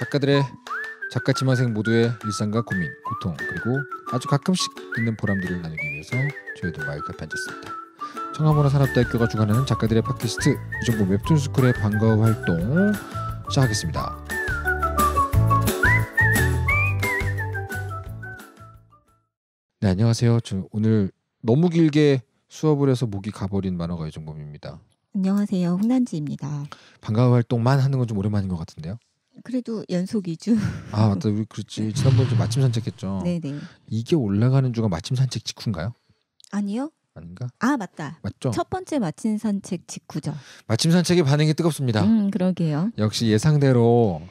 작가들의 작가 지망생 모두의 일상과 고민, 고통 그리고 아주 가끔씩 있는 보람들을 나누기 위해서 저희도 마이크 앞에 앉았습니다. 청하모라 산업대학교가 주관하는 작가들의 팟캐스트 이정부 웹툰 스쿨의 방과 활동 시작하겠습니다. 네 안녕하세요. 저 오늘 너무 길게 수업을 해서 목이 가버린 만화가 이정범입니다. 안녕하세요. 홍난지입니다. 방과 활동만 하는 건 좀 오랜만인 것 같은데요. 그래도 연속 2주. 아 맞다, 우리 그렇지. 지난번 주 마침 산책했죠. 네네. 이게 올라가는 주가 마침 산책 직후인가요? 아니요. 아닌가? 아 맞다. 맞죠. 첫 번째 마침 산책 직후죠. 마침 산책의 반응이 뜨겁습니다. 음 그러게요. 역시 예상대로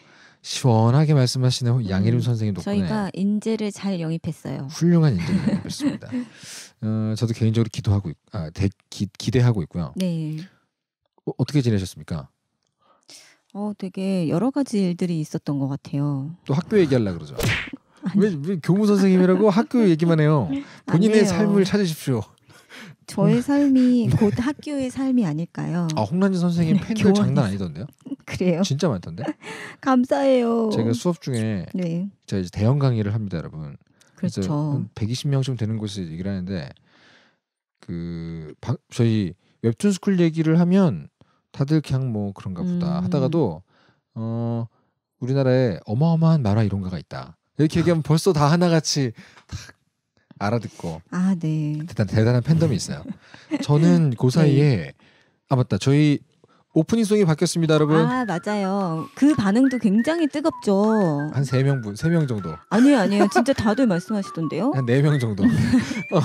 시원하게 말씀하시는 양혜림 음, 선생님 덕분에 저희가 인재를 잘 영입했어요. 훌륭한 인재를 영입했습니다. 어, 저도 개인적으로 기도하고 아, 대, 기, 대하고 있고요. 네. 어, 어떻게 지내셨습니까? 어, 되게 여러 가지 일들이 있었던 것 같아요. 또 학교 얘기하려 그러죠. 왜, 왜 교무 선생님이라고 학교 얘기만 해요. 본인의 아니에요. 삶을 찾으십시오. 저의 음. 삶이 네. 곧 학교의 삶이 아닐까요? 아 홍란지 선생님 네, 팬들 장난 아니던데요? 그래요? 진짜 많던데. 감사해요. 제가 수업 중에 네. 제가 이제 대형 강의를 합니다, 여러분. 그렇죠 120명쯤 되는 곳에서 얘기를 하는데 그 방, 저희 웹툰 스쿨 얘기를 하면 다들 그냥 뭐 그런가 보다 음. 하다가도 어 우리나라에 어마어마한 만화 이론가가 있다 이렇게 얘기하면 벌써 다 하나같이 탁 알아듣고 아, 네. 대단, 대단한 팬덤이 있어요. 저는 네. 그 사이에 네. 아 맞다 저희 오프닝 송이 바뀌었습니다, 여러분. 아 맞아요. 그 반응도 굉장히 뜨겁죠. 한세명 분, 세명 정도. 아니에요, 아니에요. 진짜 다들 말씀하시던데요. 한네명 정도. 어,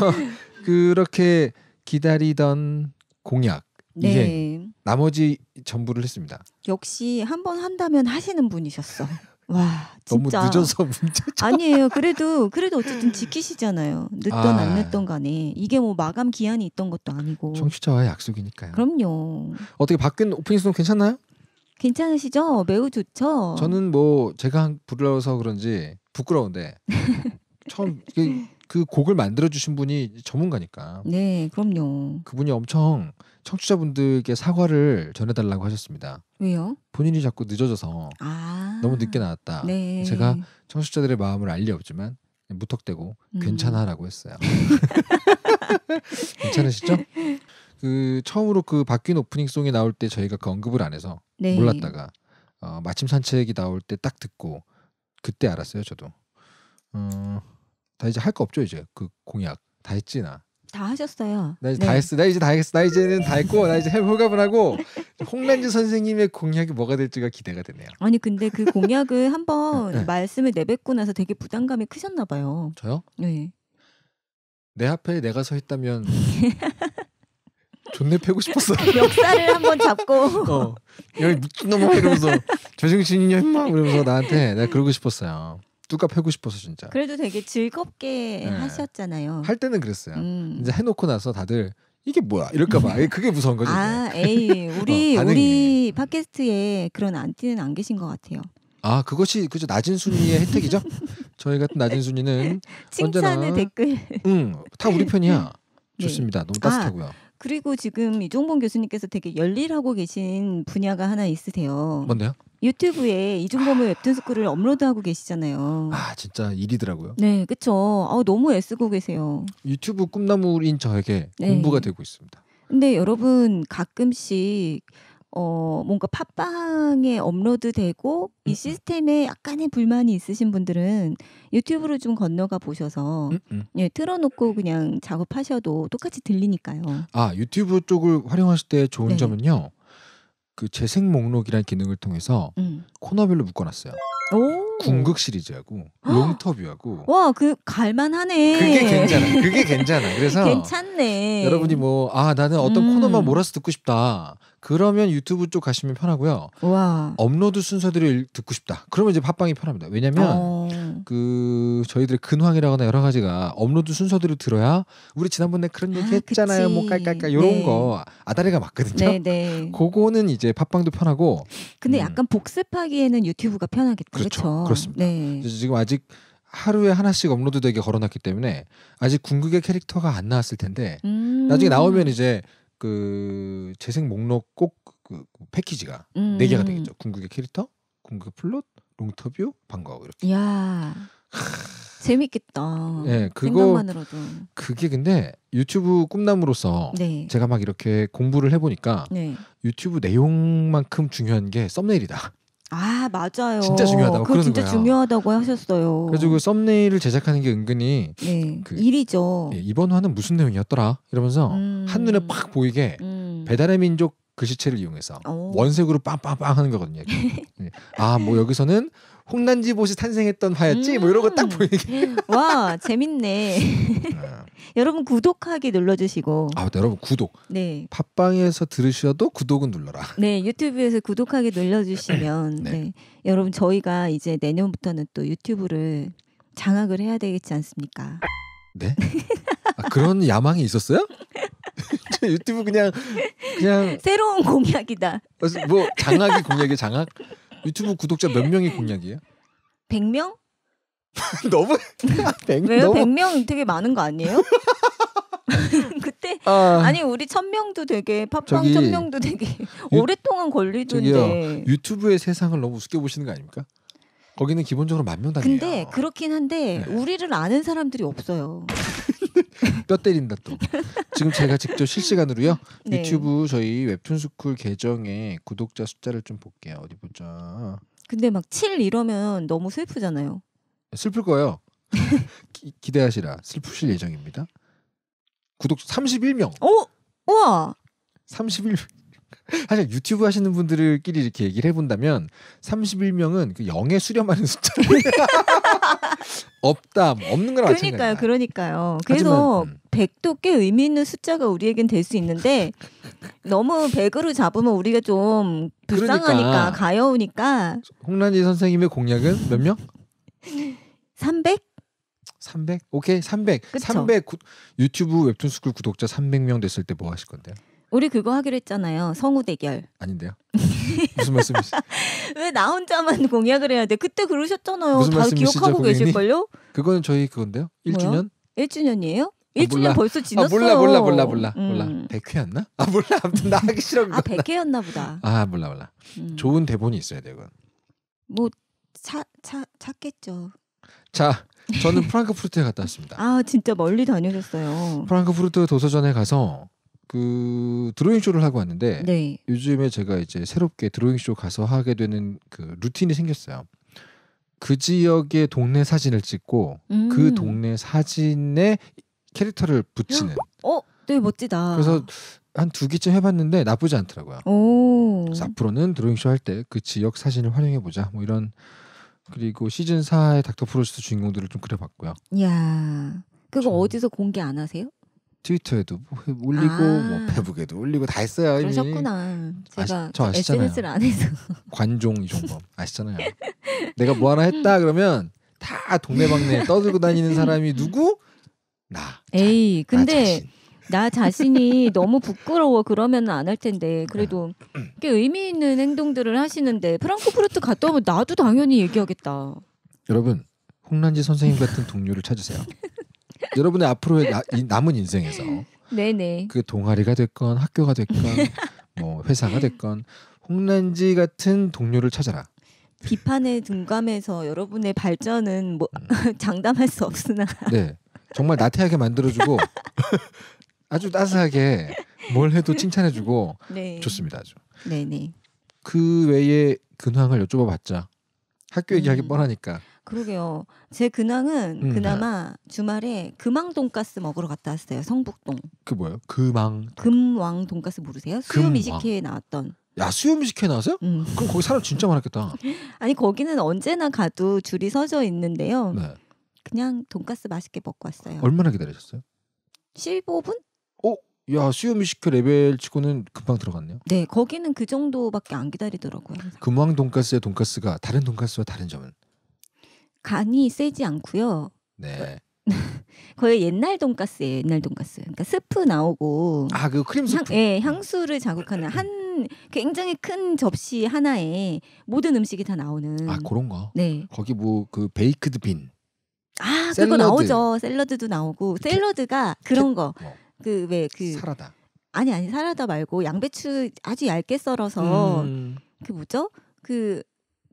그렇게 기다리던 공약 네. 이행 나머지 전부를 했습니다. 역시 한 번 한다면 하시는 분이셨어. 와 진짜 너무 늦어서 문제죠. 아니에요. 그래도 그래도 어쨌든 지키시잖아요. 늦던 아, 안 늦던 간에 이게 뭐 마감 기한이 있던 것도 아니고. 청취자와의 약속이니까요. 그럼요. 어떻게 바뀐 오프닝 송 괜찮나요? 괜찮으시죠? 매우 좋죠. 저는 뭐 제가 부르러서 그런지 부끄러운데 처음 그 곡을 만들어 주신 분이 전문가니까. 네, 그럼요. 그분이 엄청 청취자분들께 사과를 전해달라고 하셨습니다. 왜요? 본인이 자꾸 늦어져서 아~ 너무 늦게 나왔다. 네. 제가 청취자들의 마음을 알 리없지만 무턱대고 음. 괜찮아라고 했어요. 괜찮으시죠? 그 처음으로 그 바뀐 오프닝 송이 나올 때 저희가 그 언급을 안 해서 네. 몰랐다가 어, 마침 산책이 나올 때 딱 듣고 그때 알았어요 저도. 어, 다 이제 할 거 없죠 이제 그 공약 다 했지 나. 다 하셨어요. 나 이제 네. 다 했어. 나 이제 다 했어. 나 이제는 다 했고 나 이제 해보갑을 하고 홍란주 선생님의 공약이 뭐가 될지가 기대가 되네요. 아니 근데 그 공약을 한번 네. 말씀을 내뱉고 나서 되게 부담감이 크셨나 봐요. 저요? 네. 내 앞에 내가 서 있다면 존내 패고 싶었어. 역사를 한번 잡고. 어. 여기 미친놈아 이러면서 저정신이냐 이러면서 나한테 내가 그러고 싶었어요. 뚜까 패고 싶어서 진짜. 그래도 되게 즐겁게 네. 하셨잖아요. 할 때는 그랬어요. 음. 이제 해놓고 나서 다들 이게 뭐야 이럴까봐 네. 그게 무서운 거죠. 아, 네. 에이 우리 어, 우리 팟캐스트에 그런 안티는 안 계신 것 같아요. 아 그것이 그저 낮은 순위의 혜택이죠. 저희 같은 낮은 순위는 언제나 댓글. 응다 우리 편이야. 네. 좋습니다. 너무 따뜻하고요. 아, 그리고 지금 이종봉 교수님께서 되게 열일하고 계신 분야가 하나 있으세요. 뭔데요? 유튜브에 이중범의 웹툰스쿨을 업로드하고 계시잖아요. 아 진짜 일이더라고요. 네, 그렇죠. 아, 너무 애쓰고 계세요. 유튜브 꿈나무인 저에게 네. 공부가 되고 있습니다. 근데 여러분 가끔씩 어, 뭔가 팟빵에 업로드되고 이 음, 음. 시스템에 약간의 불만이 있으신 분들은 유튜브로 좀 건너가 보셔서 음, 음 예, 틀어놓고 그냥 작업하셔도 똑같이 들리니까요. 아 유튜브 쪽을 활용하실 때 좋은 네. 점은요. 그 재생 목록이라는 기능을 통해서 음. 코너별로 묶어놨어요. 오. 궁극 시리즈하고 롱터뷰하고 와 그 갈만하네. 그게 괜찮아. 그게 괜찮아. 그래서 괜찮네. 여러분이 뭐 아 나는 어떤 음. 코너만 몰아서 듣고 싶다. 그러면 유튜브 쪽 가시면 편하고요. 와 업로드 순서대로 듣고 싶다. 그러면 이제 팟빵이 편합니다. 왜냐면 어. 그 저희들의 근황이라거나 여러 가지가 업로드 순서대로 들어야 우리 지난번에 그런 아, 얘기 아, 했잖아요. 뭐 깔깔깔 요런 네. 거 아다리가 맞거든요. 네, 네. 그거는 이제 팟빵도 편하고 근데 음. 약간 복습하기에는 유튜브가 편하겠죠. 그렇죠. 그렇죠. 그렇습니다 네. 지금 아직 하루에 하나씩 업로드 되게 걸어놨기 때문에 아직 궁극의 캐릭터가 안 나왔을 텐데 음. 나중에 나오면 이제 그 재생 목록 꼭그 그 패키지가 네 음. 개가 되겠죠. 궁극의 캐릭터, 궁극 플롯, 롱터뷰 방과후 이렇게. 야 재밌겠다. 네, 그거 생각만으로도. 그게 근데 유튜브 꿈남으로서 네. 제가 막 이렇게 공부를 해보니까 네. 유튜브 내용만큼 중요한 게 썸네일이다. 아 맞아요. 진짜 중요하다고 그거 진짜 거야. 중요하다고 하셨어요. 그래서 그 썸네일을 제작하는 게 은근히 네, 그 일이죠. 예, 이번 화는 무슨 내용이었더라 이러면서 음. 한 눈에 팍 보이게 음. 배달의 민족 글씨체를 그 이용해서 오. 원색으로 빵빵빵 하는 거거든요. 예. 아뭐 여기서는 홍난지봇이 탄생했던 화였지 음. 뭐 이런 거딱 음. 보이게. 와 재밌네. 네. 여러분 구독하기 눌러주시고. 아 여러분 구독. 네. 팟빵에서 들으셔도 구독은 눌러라. 네 유튜브에서 구독하기 눌러주시면 네. 네. 여러분 저희가 이제 내년부터는 또 유튜브를 장악을 해야 되겠지 않습니까? 네? 아, 그런 야망이 있었어요? 유튜브 그냥 그냥 새로운 공약이다. 뭐 장학이 공약이 장학? 유튜브 구독자 몇 명이 공약이에요? 100명? 너무 100, 왜요? 너무... 100명 되게 많은 거 아니에요? 그때 아, 니 우리 천명도 되게 팝빵 천명도 되게 유, 오랫동안 걸리던데 저기요, 유튜브의 세상을 너무 우습게 보시는 거 아닙니까? 거기는 기본적으로 만 명 단위예요. 근데 그렇긴 한데 네. 우리를 아는 사람들이 없어요. 뼈 때린다 또. 지금 제가 직접 실시간으로요. 네. 유튜브 저희 웹툰 스쿨 계정에 구독자 숫자를 좀 볼게요. 어디 보자. 근데 막7 이러면 너무 슬프잖아요. 슬플 거예요. 기, 기대하시라. 슬프실 예정입니다. 구독 31명. 오! 어? 우와. 31 사실 유튜브 하시는 분들끼리 이렇게 얘기를 해본다면 31명은 그 0에 수렴하는 숫자를 없다 뭐 없는 거랑 그러니까요 그러니까요 그래서 하지만, 100도 음. 꽤 의미 있는 숫자가 우리에겐 될 수 있는데 너무 100으로 잡으면 우리가 좀 불쌍하니까 그러니까. 가여우니까 홍란지 선생님의 공약은 몇 명? 300? 300? 오케이 300 그쵸? 300 구, 유튜브 웹툰 스쿨 구독자 300명 됐을 때 뭐 하실 건데요? 우리 그거 하기로 했잖아요. 성우 대결. 아닌데요? 무슨 말씀이시죠? 왜나 혼자만 공약을 해야 돼? 그때 그러셨잖아요. 다 기억하고 계실걸요? 그거는 저희 그건데요. 1주년? 1주년이에요? 1주년 아, 벌써 지났어. 아, 몰라 몰라 몰라 몰라 음. 몰라. 100회였나? 아 몰라. 아무튼 나 하기 싫은 거. 아 100회였나 보다. 아 몰라 몰라. 음. 좋은 대본이 있어야 돼 이건. 뭐찾 찾겠죠. 자, 저는 프랑크푸르트에 갔다 왔습니다. 아 진짜 멀리 다녀셨어요. 프랑크푸르트 도서전에 가서 그 드로잉 쇼를 하고 왔는데 네. 요즘에 제가 이제 새롭게 드로잉 쇼 가서 하게 되는 그 루틴이 생겼어요. 그 지역의 동네 사진을 찍고 그 음. 그 동네 사진에 캐릭터를 붙이는. 어, 되게 멋지다. 그래서 한두 개쯤 해봤는데 나쁘지 않더라고요. 오. 그래서 앞으로는 드로잉 쇼할 때 그 지역 사진을 활용해 보자. 뭐 이런 그리고 시즌 4의 닥터 프로스트 주인공들을 좀 그려봤고요. 야, 그거 좀... 어디서 공개 안 하세요? 트위터에도 뭐 올리고 아~ 뭐 페북에도 올리고 다 했어요. 그러셨구나. 제가 아시, SNS를 안 해서 관종 이종범 아시잖아요. 내가 뭐 하나 했다 그러면 다 동네방네 떠들고 다니는 사람이 누구? 나. 에이, 자, 근데 나 자신. 나 자신이 너무 부끄러워 그러면 안 할 텐데 그래도 네. 꽤 의미 있는 행동들을 하시는데 프랑크푸르트 갔다 오면 나도 당연히 얘기하겠다. 여러분 홍란지 선생님 같은 동료를 찾으세요. 여러분의 앞으로의 나, 남은 인생에서 네네. 그 동아리가 됐건 학교가 됐건 뭐 회사가 됐건 홍란지 같은 동료를 찾아라. 비판에 둔감해서 여러분의 발전은 뭐 음. 장담할 수 없으나 네 정말 나태하게 만들어주고 아주 따스하게 뭘 해도 칭찬해주고 네. 좋습니다 아주 네네 그 외에 근황을 여쭤봐봤자 학교 얘기하기 음. 뻔하니까 그러게요. 제 근황은 음. 네. 그나마 주말에 금왕 돈가스 먹으러 갔다 왔어요. 성북동. 그 뭐예요? 금왕. 금왕 돈가스 모르세요? 수요 미식회에 나왔던. 야 수요 미식회 나왔어요? 음. 그럼 거기 사람 진짜 많았겠다. 아니 거기는 언제나 가도 줄이 서져 있는데요. 네. 그냥 돈가스 맛있게 먹고 왔어요. 얼마나 기다리셨어요? 15분? 어? 야 수요 미식회 레벨 치고는 금방 들어갔네요. 네, 거기는 그 정도밖에 안 기다리더라고요. 금왕 돈가스의 돈가스가 다른 돈가스와 다른 점은? 간이 세지 않고요. 네. 거의 옛날 돈가스예요. 옛날 돈가스. 그러니까 스프 나오고 아그 크림 스프. 향, 예, 향수를 자극하는 한 굉장히 큰 접시 하나에 모든 음식이 다 나오는. 아 그런 거. 네. 거기 뭐 그 베이크드 빈. 아 샐러드. 그거 나오죠. 샐러드도 나오고 샐러드가 그런 거. 뭐. 그 왜그 그 사라다. 아니 아니 사라다 말고 양배추 아주 얇게 썰어서 음. 그 뭐죠? 그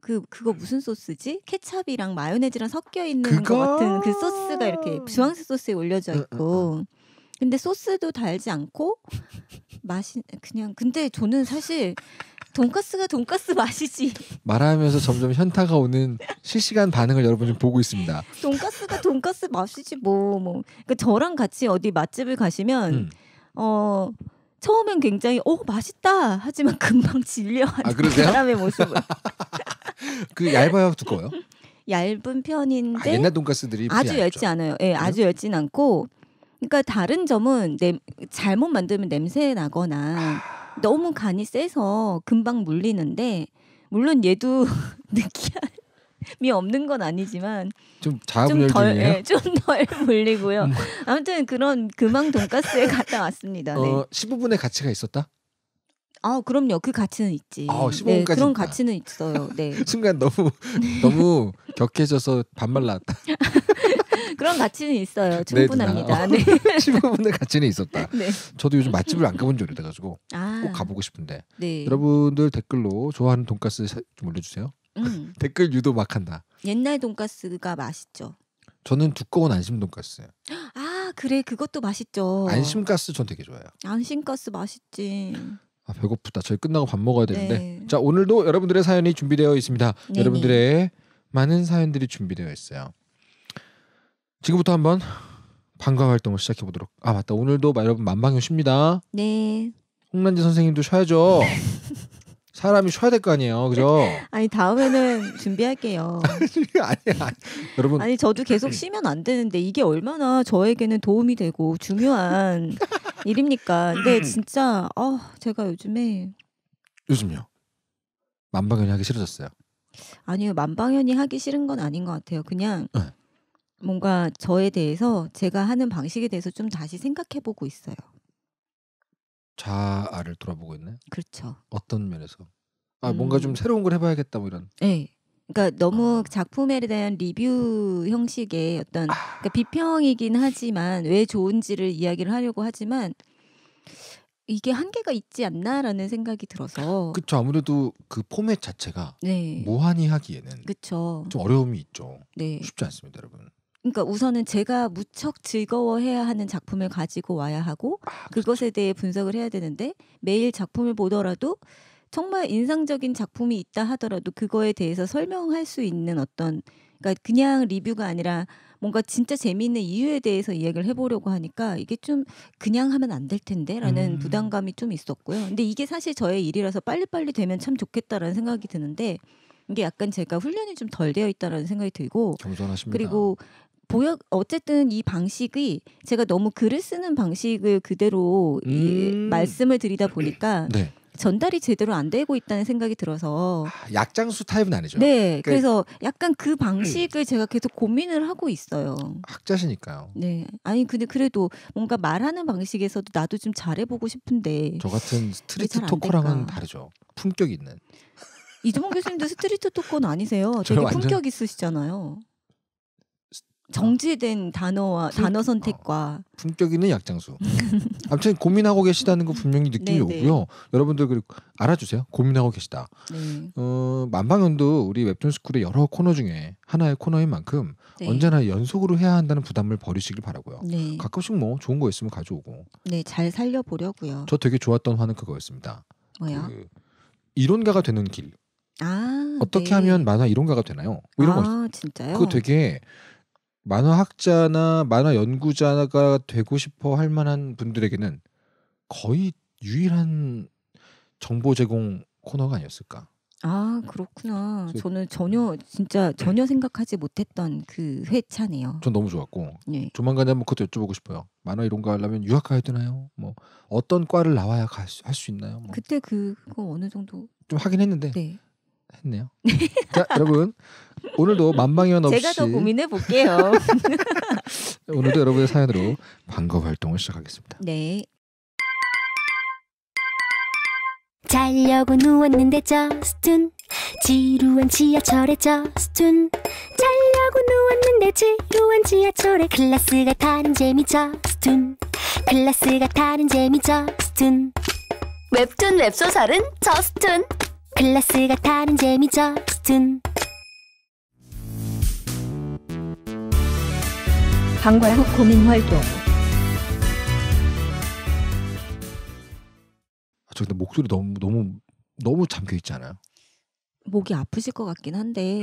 그 그거 무슨 소스지? 케찹이랑 마요네즈랑 섞여 있는 그거? 것 같은 그 소스가 이렇게 주황색 소스에 올려져 있고. 응, 응, 근데 소스도 달지 않고 맛이 그냥 근데 저는 사실 돈까스가 돈까스 맛이지. 말하면서 점점 현타가 오는 실시간 반응을 여러분 좀 보고 있습니다. 돈까스가 돈까스 맛이지 뭐뭐. 뭐. 그러니까 저랑 같이 어디 맛집을 가시면 음. 어 처음엔 굉장히 오 어, 맛있다 하지만 금방 질려하는 아, 그 사람의 모습그 얇아요 두꺼워요? 얇은 편인데 아, 옛날 돈가스들이 아주 얇지 않아요. 예, 네, 아주 얇진 않고 그러니까 다른 점은 냄, 잘못 만들면 냄새 나거나 아. 너무 간이 세서 금방 물리는데 물론 얘도 느끼한 미 없는 건 아니지만 좀자 좀덜 예, 물리고요. 네. 아무튼 그런 금왕 돈가스에 갔다 왔습니다. 어, 네. 15분의 가치가 있었다? 아, 그럼요. 그 가치는 있지. 아, 15분까지. 네, 그런 있다. 가치는 있어요. 네. 순간 너무 너무 격해져서 반말 나왔다. 그런 가치는 있어요. 네, 충분합니다. 네, 어, 15분의 가치는 있었다. 네. 저도 요즘 맛집을 안 가본 지오돼가지고 아, 꼭 가보고 싶은데 네. 여러분들 댓글로 좋아하는 돈까스 좀 올려주세요. 음. 댓글 유도 막 한다. 옛날 돈가스가 맛있죠. 저는 두꺼운 안심 돈가스아 그래 그것도 맛있죠. 안심가스 전 되게 좋아요. 안심가스 맛있지. 아 배고프다. 저희 끝나고 밥 먹어야 네. 되는데. 네. 자 오늘도 여러분들의 사연이 준비되어 있습니다. 네네. 여러분들의 네. 많은 사연들이 준비되어 있어요. 지금부터 한번 방과 활동을 시작해 보도록. 아 맞다 오늘도 여러분 만방교십니다. 네. 홍란지 선생님도 쉬어야죠. 사람이 쉬어야 될 거 아니에요, 그죠? 아니 다음에는 준비할게요. 아니, 아니 여러분. 아니 저도 계속 쉬면 안 되는데 이게 얼마나 저에게는 도움이 되고 중요한 일입니까? 근데 네, 음. 진짜 어, 제가 요즘에 요즘요 만방연이 하기 싫어졌어요. 아니요 만방연이 하기 싫은 건 아닌 것 같아요. 그냥 네. 뭔가 저에 대해서 제가 하는 방식에 대해서 좀 다시 생각해보고 있어요. 자아를 돌아보고 있나요? 그렇죠. 어떤 면에서? 아 음. 뭔가 좀 새로운 걸 해봐야겠다 뭐 이런. 네. 그러니까 너무 아. 작품에 대한 리뷰 형식의 어떤 아. 그러니까 비평이긴 하지만 왜 좋은지를 이야기를 하려고 하지만 이게 한계가 있지 않나라는 생각이 들어서 그쵸 아무래도 그 포맷 자체가 네. 모하니 하기에는 그쵸. 좀 어려움이 있죠 네. 쉽지 않습니다 여러분 그러니까 우선은 제가 무척 즐거워해야 하는 작품을 가지고 와야 하고 아, 그것에 대해 분석을 해야 되는데 매일 작품을 보더라도 정말 인상적인 작품이 있다 하더라도 그거에 대해서 설명할 수 있는 어떤 그러니까 그냥 리뷰가 아니라 뭔가 진짜 재미있는 이유에 대해서 이야기를 해보려고 하니까 이게 좀 그냥 하면 안 될 텐데라는 음. 부담감이 좀 있었고요. 근데 이게 사실 저의 일이라서 빨리빨리 되면 참 좋겠다라는 생각이 드는데 이게 약간 제가 훈련이 좀 덜 되어 있다라는 생각이 들고 겸손하십니다. 그리고 보여 어쨌든 이 방식이 제가 너무 글을 쓰는 방식을 그대로 음. 이, 말씀을 드리다 보니까 네. 전달이 제대로 안 되고 있다는 생각이 들어서 아, 약장수 타입은 아니죠. 네, 그, 래서 약간 그 방식을 제가 계속 고민을 하고 있어요. 학자시니까요. 네, 아니 근데 그래도 뭔가 말하는 방식에서도 나도 좀 잘해보고 싶은데 저 같은 스트리트 토커랑은 다르죠. 품격 있는 이종훈 교수님도 스트리트 토커는 아니세요. 되게 품격 완전... 있으시잖아요. 정지된 단어와 아, 품, 단어 선택과 어, 품격 있는 약장수. 아무튼 고민하고 계시다는 거 분명히 느낌이 네, 네. 오고요. 여러분들 그리고 알아주세요. 고민하고 계시다. 네. 어, 만방연도 우리 웹툰 스쿨의 여러 코너 중에 하나의 코너인 만큼 네. 언제나 연속으로 해야 한다는 부담을 버리시길 바라고요. 네. 가끔씩 뭐 좋은 거 있으면 가져오고. 네, 잘 살려 보려고요. 저 되게 좋았던 화는 그거였습니다. 뭐야? 그 이론가가 되는 길. 아, 어떻게 네. 하면 만화 이론가가 되나요? 뭐 이런 아, 거. 진짜요? 그거 되게 만화학자나 만화 연구자가 되고 싶어 할 만한 분들에게는 거의 유일한 정보 제공 코너가 아니었을까. 아 그렇구나. 저는 전혀 음. 진짜 네. 전혀 생각하지 못했던 그 회차네요. 전 너무 좋았고 네. 조만간에 한번 그것도 여쭤보고 싶어요. 만화 이론가 하려면 유학 가야 되나요? 뭐 어떤 과를 나와야 할 수 있나요? 뭐. 그때 그거 어느 정도 좀 하긴 했는데 네. 했네요. 자 여러분 오늘도 만방이면 없이 제가 더 고민해 볼게요. 오늘도 여러분의 사연으로 방과 활동을 시작하겠습니다. 네. 자려고 누웠는데 저스툰 지루한 지하철에 저스툰 자려고 누웠는데 지루한 지하철에 클래스가 타는 재미 저스툰 클래스가 타는 재미 저스툰 웹툰 웹소설은 저스툰 클라스가 타는 재미죠 스툰 방과 후 고민 활동 아, 저 근데 목소리 너무 너무 너무 잠겨 있잖아요 목이 아프실 것 같긴 한데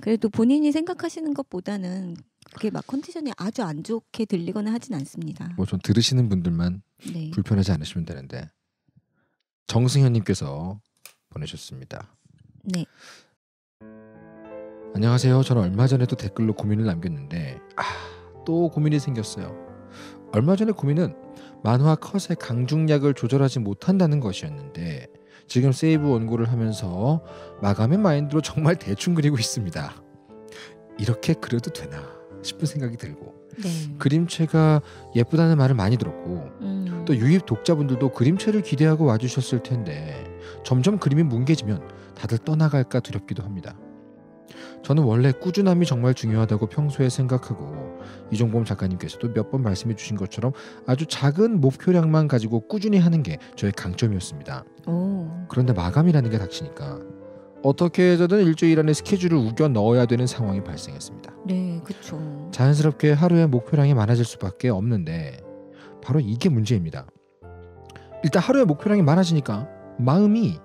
그래도 본인이 생각하시는 것보다는 그게 막 컨디션이 아주 안 좋게 들리거나 하진 않습니다. 뭐전 들으시는 분들만 네. 불편하지 않으시면 되는데 정승현님께서 보내셨습니다. 네. 안녕하세요. 저는 얼마 전에도 댓글로 고민을 남겼는데 아, 또 고민이 생겼어요. 얼마 전에 고민은 만화 컷의 강중약을 조절하지 못한다는 것이었는데 지금 세이브 원고를 하면서 마감의 마인드로 정말 대충 그리고 있습니다. 이렇게 그려도 되나 싶은 생각이 들고 네. 그림체가 예쁘다는 말을 많이 들었고 음. 또 유입 독자분들도 그림체를 기대하고 와주셨을 텐데 점점 그림이 뭉개지면 다들 떠나갈까 두렵기도 합니다. 저는 원래 꾸준함이 정말 중요하다고 평소에 생각하고 이종범 작가님께서도 몇 번 말씀해 주신 것처럼 아주 작은 목표량만 가지고 꾸준히 하는 게 저의 강점이었습니다. 오. 그런데 마감이라는 게 닥치니까 어떻게 해서든 일주일 안에 스케줄을 우겨 넣어야 되는 상황이 발생했습니다. 네, 그렇죠. 자연스럽게 하루의 목표량이 많아질 수밖에 없는데 바로 이게 문제입니다. 일단 하루의 목표량이 많아지니까 마음이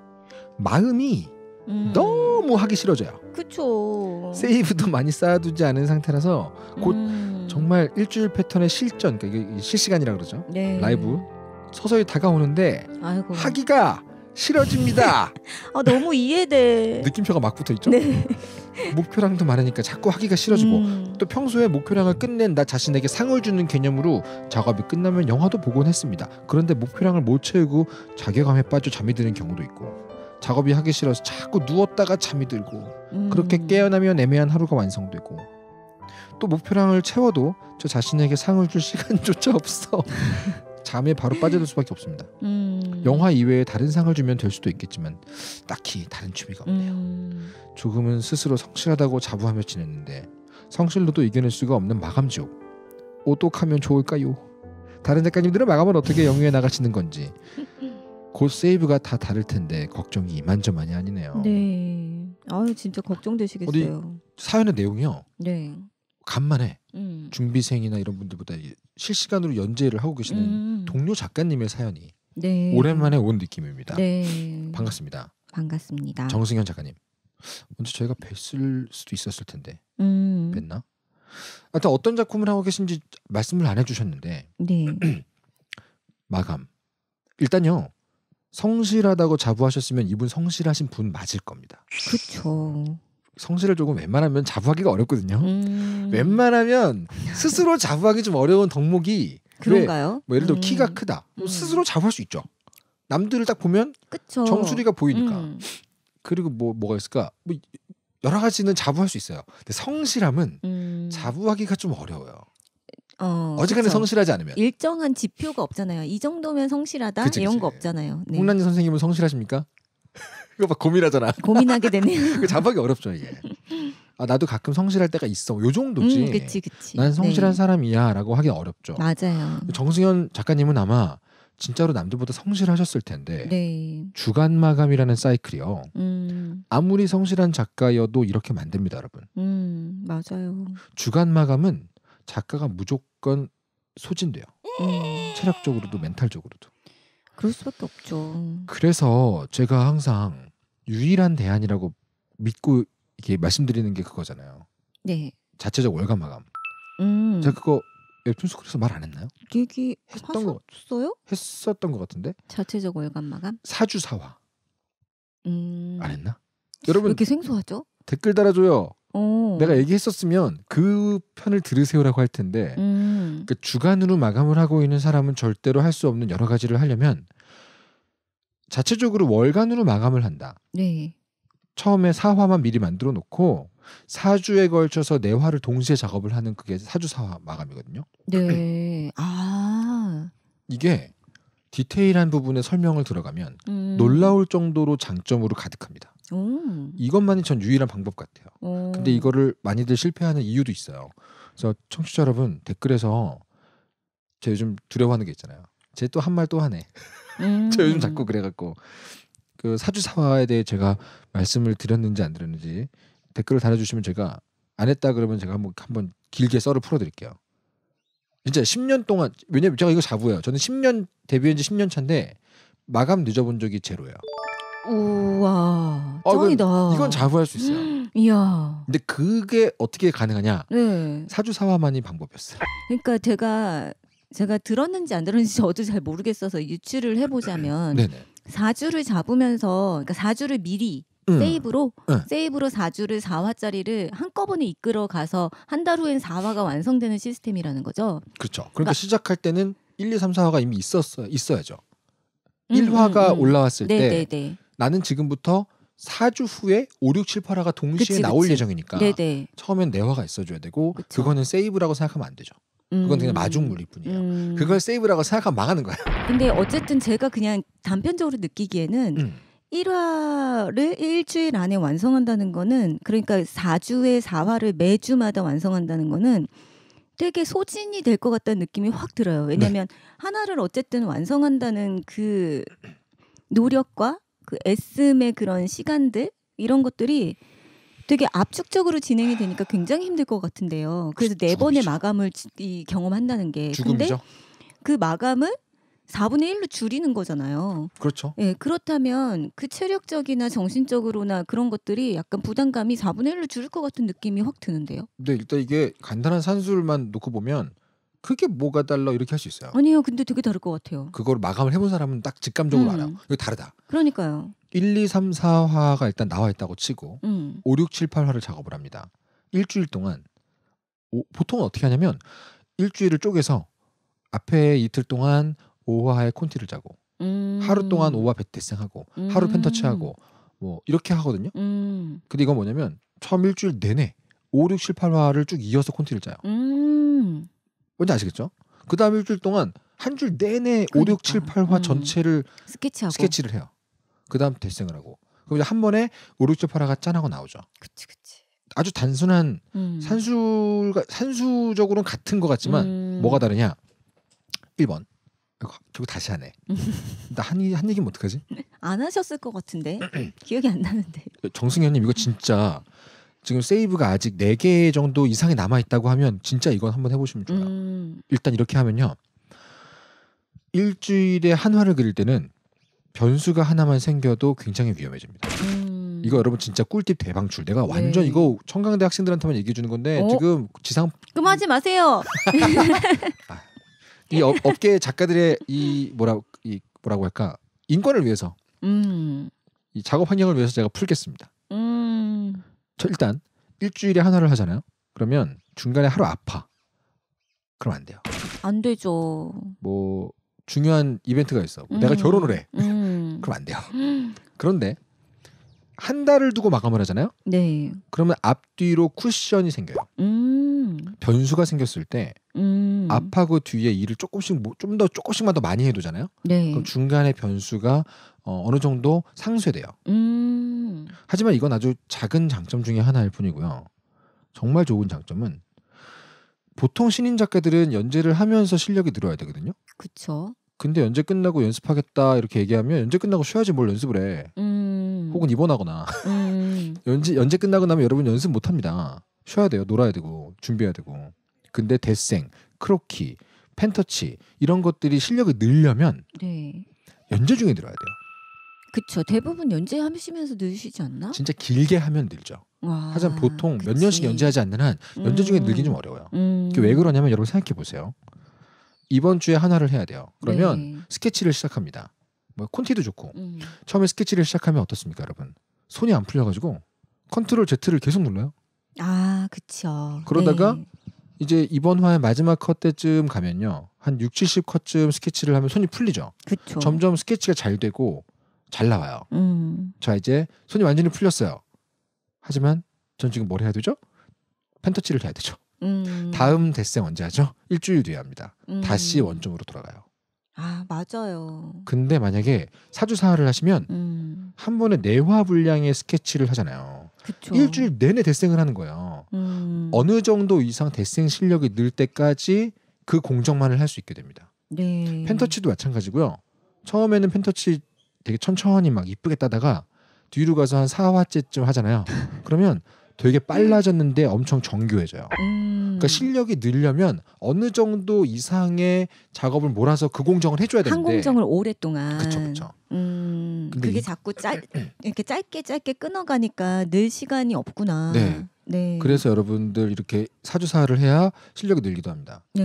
마음이 음. 너무 하기 싫어져요. 그쵸. 세이브도 많이 쌓아두지 않은 상태라서 곧 음. 정말 일주일 패턴의 실전, 그러니까 이게 실시간이라 그러죠. 네. 라이브 서서히 다가오는데 아이고. 하기가 싫어집니다. 아 너무 이해돼. 느낌표가 막 붙어 있죠. 네. 목표량도 많으니까 자꾸 하기가 싫어지고 음. 또 평소에 목표량을 끝낸 나 자신에게 상을 주는 개념으로 작업이 끝나면 영화도 보곤 했습니다. 그런데 목표량을 못 채우고 자괴감에 빠져 잠이 드는 경우도 있고 작업이 하기 싫어서 자꾸 누웠다가 잠이 들고 음. 그렇게 깨어나면 애매한 하루가 완성되고 또 목표량을 채워도 저 자신에게 상을 줄 시간조차 없어. 잠에 바로 빠져들 음. 수밖에 없습니다. 음. 영화 이외에 다른 상을 주면 될 수도 있겠지만 딱히 다른 취미가 없네요. 음. 조금은 스스로 성실하다고 자부하며 지냈는데 성실로도 이겨낼 수가 없는 마감지옥. 어떡하면 좋을까요? 다른 작가님들은 마감을 어떻게 영위해 나가시는 건지 곧 세이브가 다 다를 텐데 걱정이 이만저만이 아니네요. 네. 아유 진짜 걱정되시겠어요. 사연의 내용이요. 네. 간만에 음. 준비생이나 이런 분들보다 실시간으로 연재를 하고 계시는 음. 동료 작가님의 사연이 네. 오랜만에 온 느낌입니다. 네. 반갑습니다. 반갑습니다. 정승현 작가님. 언제 저희가 뵀을 수도 있었을 텐데 음. 뵀나? 하여 어떤 작품을 하고 계신지 말씀을 안 해주셨는데 네. 마감 일단요 성실하다고 자부하셨으면 이분 성실하신 분 맞을 겁니다. 그렇죠. 성실을 조금 웬만하면 자부하기가 어렵거든요. 음. 웬만하면 스스로 자부하기 좀 어려운 덕목이 그런가요? 뭐 예를 들어 음. 키가 크다. 뭐 음. 스스로 자부할 수 있죠. 남들을 딱 보면 그쵸. 정수리가 보이니까. 음. 그리고 뭐 뭐가 있을까? 뭐 여러 가지는 자부할 수 있어요. 근데 성실함은 음. 자부하기가 좀 어려워요. 어, 지간히 성실하지 않으면 일정한 지표가 없잖아요. 이 정도면 성실하다 그치, 이런 그치. 거 없잖아요. 네. 홍란희 선생님은 성실하십니까? 이거 막 고민하잖아. 고민하게 되네요. 자박이 어렵죠 이게. 아 나도 가끔 성실할 때가 있어. 요 정도지. 음, 그치, 그치. 난 성실한 네. 사람이야라고 하기 어렵죠. 맞아요. 정승현 작가님은 아마 진짜로 남들보다 성실하셨을 텐데 네. 주간 마감이라는 사이클이요. 음. 아무리 성실한 작가여도 이렇게 만듭니다, 여러분. 음, 맞아요. 주간 마감은 작가가 무조건 소진돼요. 음. 체력적으로도 멘탈적으로도. 그럴 수밖에 없죠. 그래서 제가 항상 유일한 대안이라고 믿고 이렇게 말씀드리는 게 그거잖아요. 네. 자체적 월간 마감. 음. 제가 그거 웹툰스쿨에서 말 안 했나요? 얘기 했던 거어요 했었던 것 같은데. 자체적 월간 마감? 사주 사화. 음. 안 했나? 여러분 이렇게 생소하죠? 댓글 달아줘요. 오. 어. 내가 얘기했었으면 그 편을 들으세요라고 할 텐데 음. 음. 그러니까 주간으로 마감을 하고 있는 사람은 절대로 할 수 없는 여러 가지를 하려면 자체적으로 월간으로 마감을 한다. 네. 처음에 사화만 미리 만들어 놓고 사주에 걸쳐서 내화를 동시에 작업을 하는 그게 사주 사화 마감이거든요. 네. 아. 이게 디테일한 부분에 설명을 들어가면 음. 놀라울 정도로 장점으로 가득합니다. 오. 이것만이 전 유일한 방법 같아요. 오. 근데 이거를 많이들 실패하는 이유도 있어요. 그래서 청취자 여러분 댓글에서 제가 요즘 두려워하는 게 있잖아요. 제 또 한 말 또 하네. 저 요즘 자꾸 음. 그래갖고 그 사주사화에 대해 제가 말씀을 드렸는지 안 드렸는지 댓글을 달아주시면 제가 안 했다 그러면 제가 한번 한번 길게 썰을 풀어드릴게요. 진짜 10년 동안 왜냐면 제가 이거 자부예요. 저는 10년 데뷔한 지 10년 차인데 마감 늦어본 적이 제로예요. 우와 아, 짱이다. 이건, 자부할 수 있어요. 이야. 근데 그게 어떻게 가능하냐? 네. 사주사화만이 방법이었어요. 그러니까 제가 제가 들었는지 안 들었는지 저도 잘 모르겠어서 유추를 해보자면 네, 네. 사주를 잡으면서 그러니까 사주를 미리 응. 음. 세이브로 응. 네. 세이브로 4주를 4화짜리를 한꺼번에 이끌어 가서 한 달 후엔 4화가 완성되는 시스템이라는 거죠. 그렇죠. 그러니까, 그러니까 시작할 때는 1, 2, 3, 4화가 이미 있었어 있어야죠. 음, 1화가 음, 음. 올라왔을 네, 때 네, 네. 나는 지금부터 4주 후에 5, 6, 7, 8화가 동시에 그치, 나올 그치. 예정이니까 네네. 처음엔 내화가 있어줘야 되고 그쵸. 그거는 세이브라고 생각하면 안 되죠. 그건 그냥 음. 마중물일 뿐이에요. 음. 그걸 세이브라고 생각하면 망하는 거예요. 근데 어쨌든 제가 그냥 단편적으로 느끼기에는 음. 1화를 일주일 안에 완성한다는 거는 그러니까 4주에 4화를 매주마다 완성한다는 거는 되게 소진이 될 것 같다는 느낌이 확 들어요. 왜냐하면 네. 하나를 어쨌든 완성한다는 그 노력과 그 애씀의 그런 시간들 이런 것들이 되게 압축적으로 진행이 되니까 굉장히 힘들 것 같은데요. 그래서 네 번의 마감을 이 경험한다는 게 근데 그 마감을 4분의 1로 줄이는 거잖아요. 그렇죠. 예, 그렇다면 그 체력적이나 정신적으로나 그런 것들이 약간 부담감이 4분의 1로 줄을 것 같은 느낌이 확 드는데요. 네, 일단 이게 간단한 산술만 놓고 보면 그게 뭐가 달라 이렇게 할 수 있어요. 아니요, 근데 되게 다를 것 같아요. 그걸 마감을 해본 사람은 딱 직감적으로 음. 알아요. 이거 다르다. 그러니까요. 1, 2, 3, 4화가 일단 나와 있다고 치고 음. 5, 6, 7, 8화를 작업을 합니다. 일주일 동안 오, 보통은 어떻게 하냐면 일주일을 쪼개서 앞에 이틀 동안 5화의 콘티를 짜고 음. 하루 동안 5화 배태생하고 음. 하루 펜터치하고 뭐 이렇게 하거든요. 음. 근데 이건 뭐냐면 처음 일주일 내내 5, 6, 7, 8화를 쭉 이어서 콘티를 짜요. 음. 뭔지 아시겠죠? 그 다음 일주일 동안 한 줄 내내 그러니까. 5, 6, 7, 8화 음. 전체를 스케치하고 스케치를 해요. 그 다음 대생을 하고 그럼 이제 한 번에 5, 6, 7, 8화가 짠하고 나오죠. 그치 그치. 아주 단순한 음. 산수가 산수적으로는 같은 것 같지만 음. 뭐가 다르냐? 1번 결국 다시 하네. 나한한 한 얘기면 어떡하지? 안 하셨을 것 같은데 기억이 안 나는데. 정승현님 이거 진짜 지금 세이브가 아직 4개 정도 이상이 남아 있다고 하면 진짜 이건 한번 해보시면 좋아요. 음. 일단 이렇게 하면요. 일주일에 한 화를 그릴 때는 변수가 하나만 생겨도 굉장히 위험해집니다. 음. 이거 여러분 진짜 꿀팁 대방출. 내가 네. 완전 네. 이거 청강대 학생들한테만 얘기해 주는 건데 어? 지금 지상 그하지 마세요. 아. 이 업, 업계 작가들의 이 뭐라 이 뭐라고 할까 인권을 위해서 음. 이 작업 환경을 위해서 제가 풀겠습니다. 음. 일단 일주일에 하나를 하잖아요. 그러면 중간에 하루 아파. 그럼 안 돼요. 안 되죠. 뭐 중요한 이벤트가 있어. 뭐 음. 내가 결혼을 해. 음. 그럼 안 돼요. 그런데 한 달을 두고 마감을 하잖아요. 네. 그러면 앞뒤로 쿠션이 생겨요. 음. 음. 변수가 생겼을 때 음. 앞하고 뒤에 일을 조금씩 뭐, 좀더 조금씩만 더 많이 해두잖아요. 네. 그럼 중간에 변수가 어, 어느 정도 상쇄돼요. 음. 하지만 이건 아주 작은 장점 중의 하나일 뿐이고요. 정말 좋은 장점은 보통 신인 작가들은 연재를 하면서 실력이 늘어야 되거든요. 그렇죠. 근데 연재 끝나고 연습하겠다 이렇게 얘기하면 연재 끝나고 쉬어야지 뭘 연습을 해. 음. 혹은 입원하거나. 음. 연재 연재 끝나고 나면 여러분 연습 못 합니다. 쉬어야 돼요. 놀아야 되고 준비해야 되고. 근데 데생, 크로키, 펜터치 이런 것들이 실력을 늘려면 네. 연재 중에 들어야 돼요. 그쵸. 대부분 연재하시면서 늘시지 않나? 진짜 길게 하면 늘죠. 와, 하지만 보통 그치. 몇 년씩 연재하지 않는 한 연재 중에 늘긴 좀 음. 어려워요. 음. 그게 왜 그러냐면 여러분 생각해 보세요. 이번 주에 하나를 해야 돼요. 그러면 네. 스케치를 시작합니다. 뭐 콘티도 좋고 음. 처음에 스케치를 시작하면 어떻습니까, 여러분? 손이 안 풀려가지고 컨트롤 Z를 계속 눌러요. 아, 그렇죠. 그러다가 네. 이제 이번 화의 마지막 컷 때쯤 가면요. 한 6, 70컷쯤 스케치를 하면 손이 풀리죠. 그쵸. 점점 스케치가 잘 되고 잘 나와요. 음. 자, 이제 손이 완전히 풀렸어요. 하지만 전 지금 뭘 해야 되죠? 펜터치를 해야 되죠. 음. 다음 대생 언제 하죠? 일주일 뒤에 합니다. 음. 다시 원점으로 돌아가요. 아 맞아요. 근데 만약에 사주사화를 하시면 음. 한 번에 네화 분량의 스케치를 하잖아요. 그쵸. 일주일 내내 대생을 하는 거예요. 음. 어느 정도 이상 대생 실력이 늘 때까지 그 공정만을 할 수 있게 됩니다. 네. 펜터치도 마찬가지고요. 처음에는 펜터치 되게 천천히 막 이쁘게 따다가 뒤로 가서 한 4화째쯤 하잖아요. 그러면 되게 빨라졌는데 엄청 정교해져요. 음. 그러니까 실력이 늘려면 어느 정도 이상의 작업을 몰아서 그 공정을 해줘야 되는데 한 공정을 오랫동안 그쵸 그쵸. 음, 그게 이, 자꾸 짧 이렇게 짧게 짧게 끊어가니까 늘 시간이 없구나. 네. 네. 그래서 여러분들 이렇게 사주사를 해야 실력이 늘기도 합니다. 네.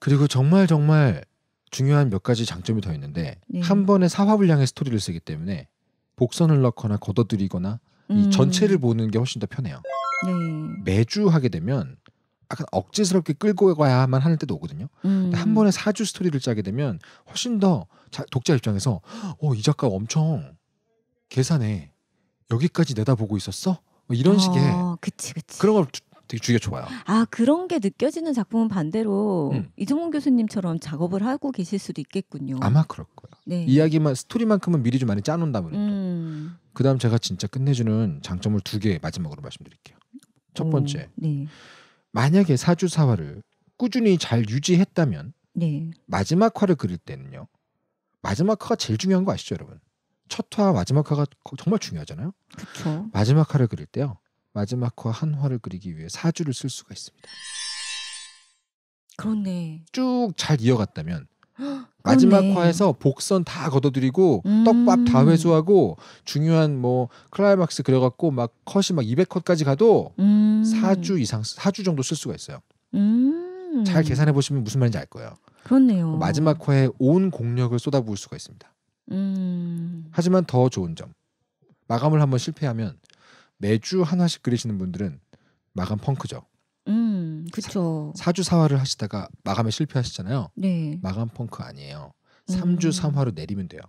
그리고 정말 정말 중요한 몇 가지 장점이 더 있는데 네. 한 번에 사화 불량의 스토리를 쓰기 때문에 복선을 넣거나 걷어들이거나 이 음. 전체를 보는 게 훨씬 더 편해요. 네. 매주 하게 되면 약간 억지스럽게 끌고 가야만 하는 때도 오거든요. 근한 음. 번에 사주 스토리를 짜게 되면 훨씬 더 자, 독자 입장에서 어, 이 작가 엄청 계산해. 여기까지 내다보고 있었어? 뭐 이런 어, 식의 아, 그치, 그치. 그런 걸 되게 주기가 좋아요. 아 그런 게 느껴지는 작품은 반대로 음. 이종훈 교수님처럼 작업을 하고 계실 수도 있겠군요. 아마 그럴 거예 네. 이야기만 스토리만큼은 미리 좀 많이 짜놓는다 보니까. 음. 그다음 제가 진짜 끝내주는 장점을 두 개 마지막으로 말씀드릴게요. 첫 번째, 오, 네. 만약에 사주사화를 꾸준히 잘 유지했다면 네. 마지막 화를 그릴 때는요. 마지막 화가 제일 중요한 거 아시죠, 여러분? 첫 화, 마지막 화가 정말 중요하잖아요. 그렇죠. 마지막 화를 그릴 때요. 마지막 화한 화를 그리기 위해 사주를 쓸 수가 있습니다. 그렇네. 쭉 잘 이어갔다면 마지막 그러네. 화에서 복선 다 걷어들이고 음. 떡밥 다 회수하고 중요한 뭐 클라이막스 그려갖고 막 컷이 막 200컷까지 가도 음. 4주 이상 4주 정도 쓸 수가 있어요. 음. 잘 계산해 보시면 무슨 말인지 알 거예요. 그렇네요. 그 마지막 화에 온 공력을 쏟아부을 수가 있습니다. 음. 하지만 더 좋은 점 마감을 한번 실패하면 매주 하나씩 그리시는 분들은 마감 펑크죠. 그렇죠. 사주 4화를 하시다가 마감에 실패하시잖아요. 네. 마감 펑크 아니에요. 3주3화로 음. 내리면 돼요.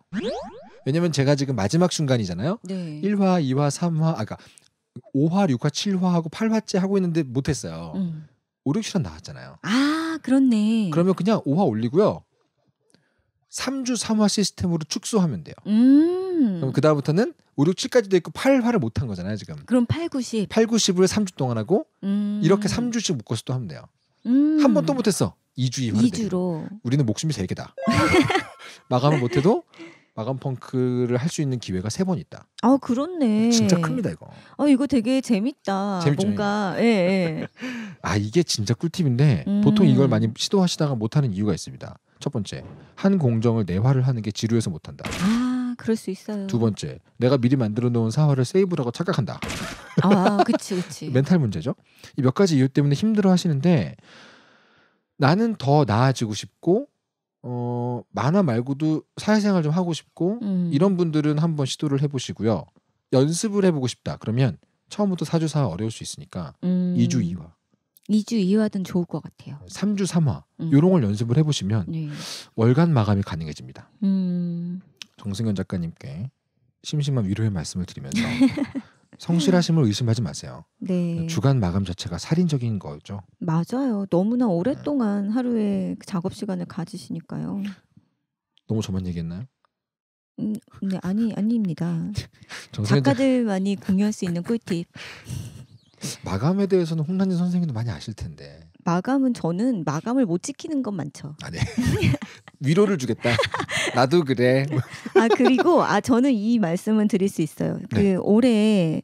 왜냐면 제가 지금 마지막 순간이잖아요. 네. 1화, 2화, 3화, 아까 그러니까 5화, 6화, 7화하고 8화째 하고 있는데 못 했어요. 음. 5, 6시간 나왔잖아요. 아, 그렇네. 그러면 그냥 5화 올리고요. 3주 3화 시스템으로 축소하면 돼요. 음. 음. 그럼 그다음부터는 5, 6, 7까지도 있고 8, 8을 못한 거잖아요, 지금. 그럼 8, 90. 8, 90을 3주 동안 하고 음. 이렇게 3주씩 묶어서 또 하면 돼요. 음. 한번 도 못했어. 2주 이후로 우리는 목숨이 세개다 마감을 못해도 마감 펑크를 할 수 있는 기회가 세 번 있다. 아 그렇네. 진짜 큽니다 이거. 아 이거 되게 재밌다. 재밌죠, 뭔가 예. 예. 아 이게 진짜 꿀팁인데 음. 보통 이걸 음. 많이 시도하시다가 못하는 이유가 있습니다. 첫 번째 한 공정을 내화를 하는 게 지루해서 못한다. 아. 그럴 수 있어요. 두 번째, 내가 미리 만들어 놓은 사활을 세이브라고 착각한다. 아, 그치, 그치. 멘탈 문제죠. 이 몇 가지 이유 때문에 힘들어 하시는데 나는 더 나아지고 싶고 어, 만화 말고도 사회생활 좀 하고 싶고 음. 이런 분들은 한번 시도를 해보시고요. 연습을 해보고 싶다. 그러면 처음부터 사주사 어려울 수 있으니까 이주이화 음. 2주 2화든 좋을 것 같아요. 3주 3화 음. 요런 걸 연습을 해보시면 네. 월간 마감이 가능해집니다. 음. 정승현 작가님께 심심한 위로의 말씀을 드리면서 성실하심을 의심하지 마세요. 네. 주간 마감 자체가 살인적인 거죠. 맞아요. 너무나 네. 오랫동안 네. 하루에 작업 시간을 가지시니까요. 너무 저만 얘기했나요? 음, 네, 아니 아닙니다. 작가들 많이 공유할 수 있는 꿀팁. 마감에 대해서는 홍란진 선생님도 많이 아실 텐데. 마감은 저는 마감을 못 지키는 건 많죠. 아, 네. 위로를 주겠다. 나도 그래. 아 그리고 아 저는 이 말씀은 드릴 수 있어요. 네. 그 네. 올해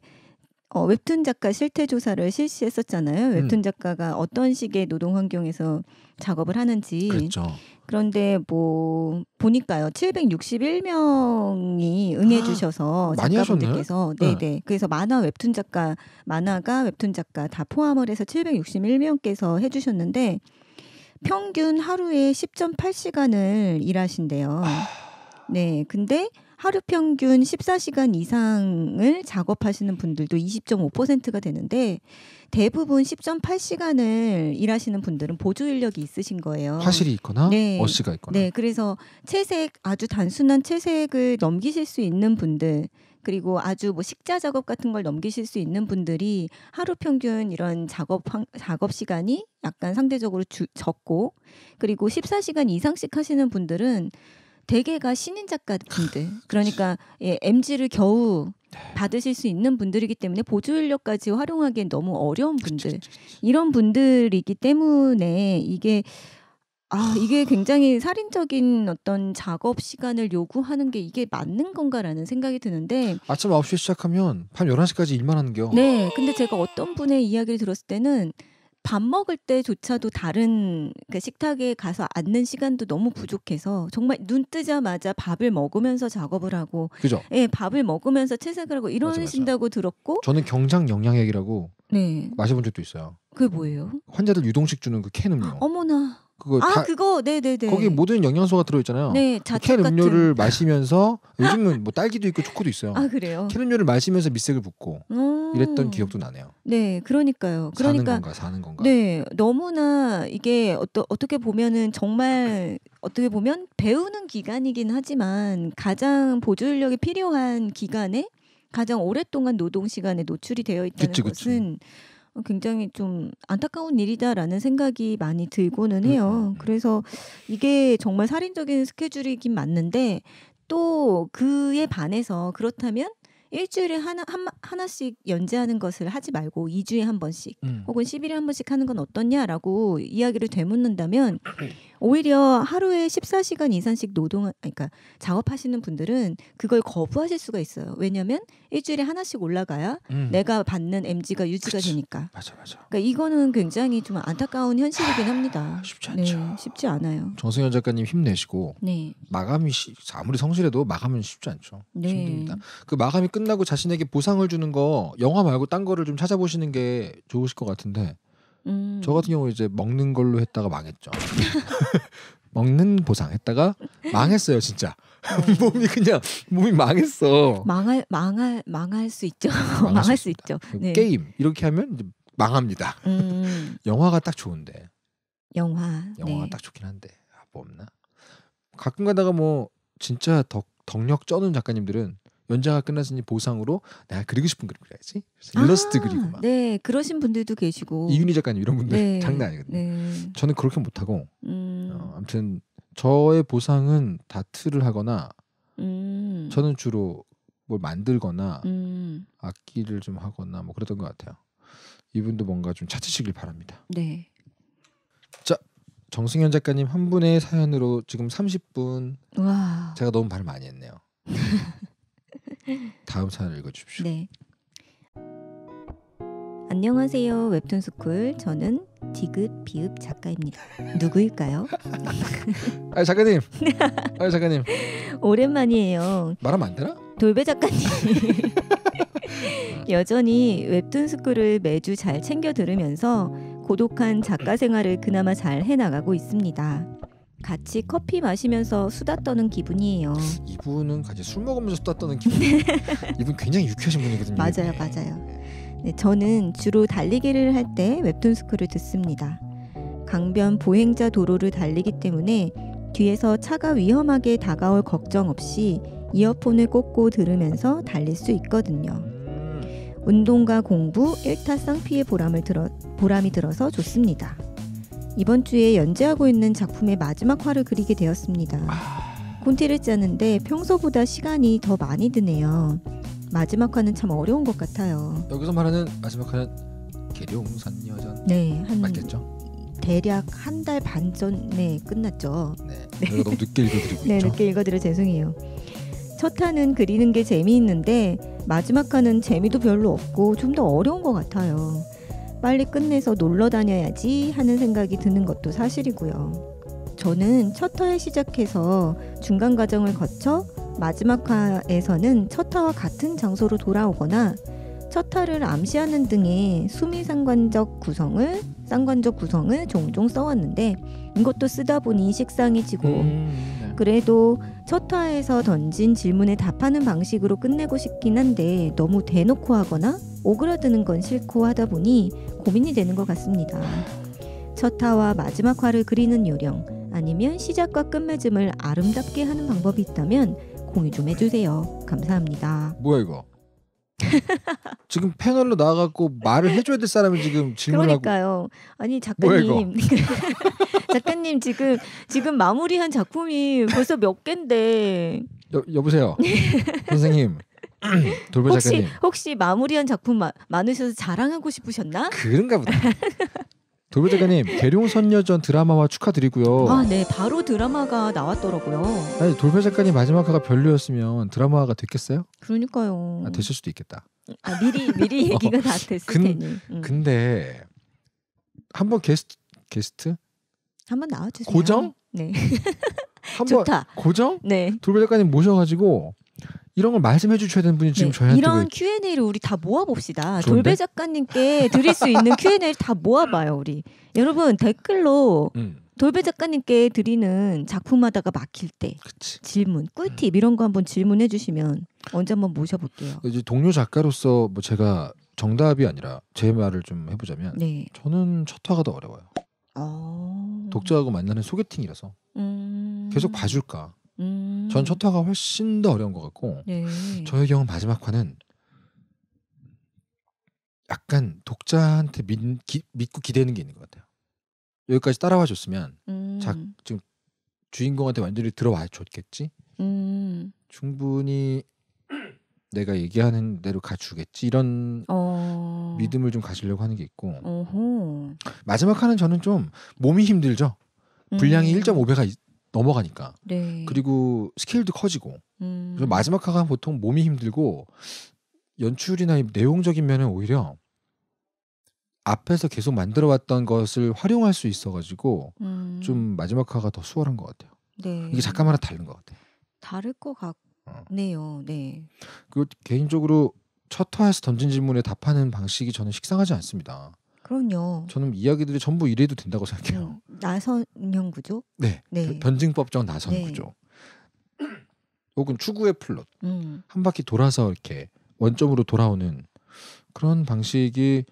어, 웹툰 작가 실태 조사를 실시했었잖아요. 음. 웹툰 작가가 어떤 식의 노동 환경에서 작업을 하는지. 그렇죠. 그런데 뭐 보니까요. 761명이 응해 아, 주셔서 작가분들께서 네네. 네. 네. 그래서 만화 웹툰 작가 만화가 웹툰 작가 다 포함을 해서 761명께서 해 주셨는데 평균 하루에 10.8시간을 일하신대요. 아. 네, 근데 하루 평균 14시간 이상을 작업하시는 분들도 20.5%가 되는데 대부분 10.8시간을 일하시는 분들은 보조 인력이 있으신 거예요. 화실이 있거나 네. 어시가 있거나. 네, 그래서 채색 아주 단순한 채색을 넘기실 수 있는 분들 그리고 아주 뭐 식자 작업 같은 걸 넘기실 수 있는 분들이 하루 평균 이런 작업 환, 작업 시간이 약간 상대적으로 주, 적고 그리고 14시간 이상씩 하시는 분들은 대개가 신인 작가분들 아, 그러니까 예, MG를 겨우 네. 받으실 수 있는 분들이기 때문에 보조 인력까지 활용하기엔 너무 어려운 분들 이런 분들이기 때문에 이게 아, 이게 굉장히 살인적인 어떤 작업 시간을 요구하는 게 이게 맞는 건가라는 생각이 드는데 아침 9시에 시작하면 밤 11시까지 일만 하는 게 네. 근데 제가 어떤 분의 이야기를 들었을 때는 밥 먹을 때조차도 다른 그 식탁에 가서 앉는 시간도 너무 부족해서 정말 눈 뜨자마자 밥을 먹으면서 작업을 하고 그죠? 예, 밥을 먹으면서 채색을 하고 이러신다고 들었고 저는 경장 영양액이라고 네. 마셔본 적도 있어요. 그게 뭐예요? 환자들 유동식 주는 그 캔음료. 어머나. 그거 아 다, 그거 네 네네 거기 모든 영양소가 들어있잖아요. 네, 그 캔 음료를 마시면서 요즘은 뭐 딸기도 있고 초코도 있어요. 아 그래요? 캔 음료를 마시면서 밑색을 붓고 음. 이랬던 기억도 나네요. 네, 그러니까요. 그러니까 사는 건가 사는 건가. 네, 너무나 이게 어떠, 어떻게 보면은 정말 어떻게 보면 배우는 기간이긴 하지만 가장 보조 인력이 필요한 기간에 가장 오랫동안 노동 시간에 노출이 되어 있다는 그치, 그치. 것은 어, 굉장히 좀 안타까운 일이다라는 생각이 많이 들고는 해요. 그렇죠. 네. 그래서 이게 정말 살인적인 스케줄이긴 맞는데 또 그에 반해서 그렇다면 일주일에 하나 한, 하나씩 연재하는 것을 하지 말고 2주에 한 번씩 음. 혹은 10일에 한 번씩 하는 건어떻냐라고 이야기를 되묻는다면 오히려 하루에 14시간 이상씩 노동, 을 그러니까 작업하시는 분들은 그걸 거부하실 수가 있어요. 왜냐면 일주일에 하나씩 올라가야 음. 내가 받는 MG가 유지가 그치. 되니까. 맞아, 맞아. 그러니까 이거는 굉장히 좀 안타까운 현실이긴 합니다. 쉽지 네, 않죠. 네, 쉽지 않아요. 정승현 작가님 힘내시고 네. 마감이 시, 아무리 성실해도 마감은 쉽지 않죠. 네. 힘듭니다. 그 마감이 끝나고 자신에게 보상을 주는 거 영화 말고 딴 거를 좀 찾아보시는 게 좋으실 것 같은데 음. 저 같은 경우 이제 먹는 걸로 했다가 망했죠. 먹는 보상 했다가 망했어요 진짜. 어. 몸이 그냥 몸이 망했어. 망할 망할 망할 수 있죠. 망할 수, 수 있죠. 그 네. 게임 이렇게 하면 이제 망합니다. 음. 영화가 딱 좋은데. 영화. 영화가 네. 딱 좋긴 한데 아, 뭐 없나? 가끔 가다가 뭐 진짜 덕 덕력 쩌는 작가님들은 연장가 끝났으니 보상으로 내가 그리고 싶은 그림 그려야지. 그래서 아, 일러스트 아, 그리고 막. 네, 그러신 분들도 계시고 이윤희 작가님 이런 분들 네, 장난 아니거든요. 네. 저는 그렇게 못하고 음. 어, 아무튼 저의 보상은 다트를 하거나 음. 저는 주로 뭘 만들거나 음. 악기를 좀 하거나 뭐 그랬던 것 같아요. 이분도 뭔가 좀 찾으시길 바랍니다. 네. 자 정승현 작가님 한 분의 사연으로 지금 30분. 와. 제가 너무 말 많이 했네요. 다음 사연 읽어주십시오. 네. 안녕하세요. 웹툰 스쿨 저는 디귿 비읍 작가입니다. 누구일까요? 아 작가님. 아 작가님. 오랜만이에요. 말하면 안 되나? 돌배 작가님. 여전히 웹툰 스쿨을 매주 잘 챙겨 들으면서 고독한 작가 생활을 그나마 잘 해나가고 있습니다. 같이 커피 마시면서 수다 떠는 기분이에요. 이분은 같이 술 먹으면서 수다 떠는 기분. 이분 굉장히 유쾌하신 분이거든요. 맞아요, 맞아요. 네, 저는 주로 달리기를 할 때 웹툰 스쿨을 듣습니다. 강변 보행자 도로를 달리기 때문에 뒤에서 차가 위험하게 다가올 걱정 없이 이어폰을 꽂고 들으면서 달릴 수 있거든요. 음. 운동과 공부, 일타쌍피의 보람을 들어, 보람이 들어서 좋습니다. 이번 주에 연재하고 있는 작품의 마지막 화를 그리게 되었습니다. 아. 콘티를 짜는데 평소보다 시간이 더 많이 드네요. 마지막 화는 참 어려운 것 같아요. 여기서 말하는 마지막 화는 계룡산여전 네, 한 맞겠죠? 대략 한 달 반 전에 끝났죠. 네, 네. 너무 늦게 읽어드리고 네, 있죠. 늦게 읽어드려 죄송해요. 첫 탄은 그리는 게 재미있는데 마지막 칸은 재미도 별로 없고 좀 더 어려운 것 같아요. 빨리 끝내서 놀러 다녀야지 하는 생각이 드는 것도 사실이고요. 저는 첫 화에 시작해서 중간 과정을 거쳐 마지막 화에서는 첫 화와 같은 장소로 돌아오거나 첫 화를 암시하는 등의 수미 상관적 구성을 쌍관적 구성을 종종 써왔는데 이것도 쓰다 보니 식상해지고 음. 그래도 첫 화에서 던진 질문에 답하는 방식으로 끝내고 싶긴 한데 너무 대놓고 하거나 오그라드는 건 싫고 하다 보니 고민이 되는 것 같습니다. 첫 화와 마지막 화를 그리는 요령 아니면 시작과 끝맺음을 아름답게 하는 방법이 있다면 공유 좀 해주세요. 감사합니다. 뭐야 이거? 지금 패널로 나와갖고 말을 해줘야 될 사람이 지금 질문하고 그러니까요. 아니 작가님 작가님 지금 지금 마무리한 작품이 벌써 몇 개인데 여, 여보세요 선생님 돌보 혹 작가님 혹시 마무리한 작품 마, 많으셔서 자랑하고 싶으셨나? 그런가 보다 돌보 작가님 대룡선녀전드라마와 축하드리고요. 아, 네, 바로 드라마가 나왔더라고요. 아니 돌보 작가님 마지막 화가 별로였으면 드라마가 됐겠어요? 그러니까요. 아, 되실 수도 있겠다. 아, 미리 미리 어, 얘기가 어, 다 됐을 근, 테니. 음. 근데 한번 게스트 게스트 한 번 나와주세요. 고정? 네. 한번 고정? 네. 돌보 작가님 모셔가지고 이런 걸 말씀해 주셔야 되는 분이 지금 네, 저희한테 이런 왜... Q&A를 우리 다 모아봅시다. 좋은데? 돌배 작가님께 드릴 수 있는 Q&A를 다 모아봐요, 우리. 여러분 댓글로 음. 돌배 작가님께 드리는 작품마다가 막힐 때 그치. 질문, 꿀팁 음. 이런 거 한번 질문해 주시면 언제 한번 모셔볼게요. 어, 이제 동료 작가로서 뭐 제가 정답이 아니라 제 말을 좀 해보자면 네. 저는 첫 화가 더 어려워요. 어... 독자하고 만나는 소개팅이라서 음... 계속 봐줄까 음. 전 첫화가 훨씬 더 어려운 것 같고 예. 저의 경우 마지막 화는 약간 독자한테 믿, 고 기대는 게 있는 것 같아요. 여기까지 따라와 줬으면 음. 자, 지금 주인공한테 완전히 들어와 줬겠지. 음. 충분히 내가 얘기하는 대로 가주겠지 이런 어... 믿음을 좀 가지려고 하는 게 있고 어허. 마지막 화는 저는 좀 몸이 힘들죠. 분량이 음. 1.5배가 넘어가니까. 네. 그리고 스케일도 커지고. 음. 그래서 마지막 화가 보통 몸이 힘들고 연출이나 내용적인 면은 오히려 앞에서 계속 만들어왔던 것을 활용할 수 있어가지고 음. 좀 마지막 화가 더 수월한 것 같아요. 네. 이게 작가마다 다른 것 같아요. 다를 것 같네요. 어. 네. 그 개인적으로 첫 화에서 던진 질문에 답하는 방식이 저는 식상하지 않습니다. 그럼요. 저는 이야기들이 전부 이래도 된다고 생각해요. 음, 나선형 구조? 네. 네. 변증법적 나선 네. 구조. 혹은 추구의 플롯. 음. 한 바퀴 돌아서 이렇게 원점으로 돌아오는 그런 방식이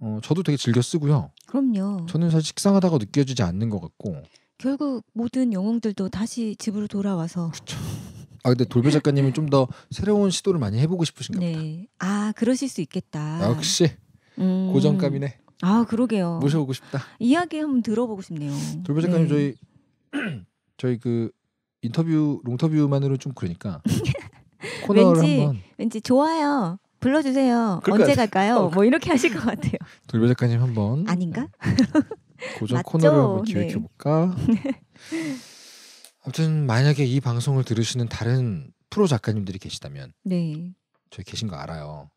어, 저도 되게 즐겨 쓰고요. 그럼요. 저는 사실 식상하다고 느껴지지 않는 것 같고. 결국 모든 영웅들도 다시 집으로 돌아와서. 그렇아 근데 돌배 작가님은 좀 더 새로운 시도를 많이 해보고 싶으신가 네. 보다. 아 그러실 수 있겠다. 역시. 음. 고정감이네. 아 그러게요. 모셔오고 싶다. 이야기 한번 들어보고 싶네요. 돌보 작가님 네. 저희 저희 그 인터뷰 롱터뷰만으로 좀 그러니까 코너를 왠지, 한번 왠지 좋아요. 불러주세요. 언제 갈까요? 어, 뭐 이렇게 하실 것 같아요. 돌보 작가님 한번 아닌가? 네. 고정 코너를 한번 기획해 볼까? 네. 아무튼 만약에 이 방송을 들으시는 다른 프로 작가님들이 계시다면 네. 저희 계신 거 알아요.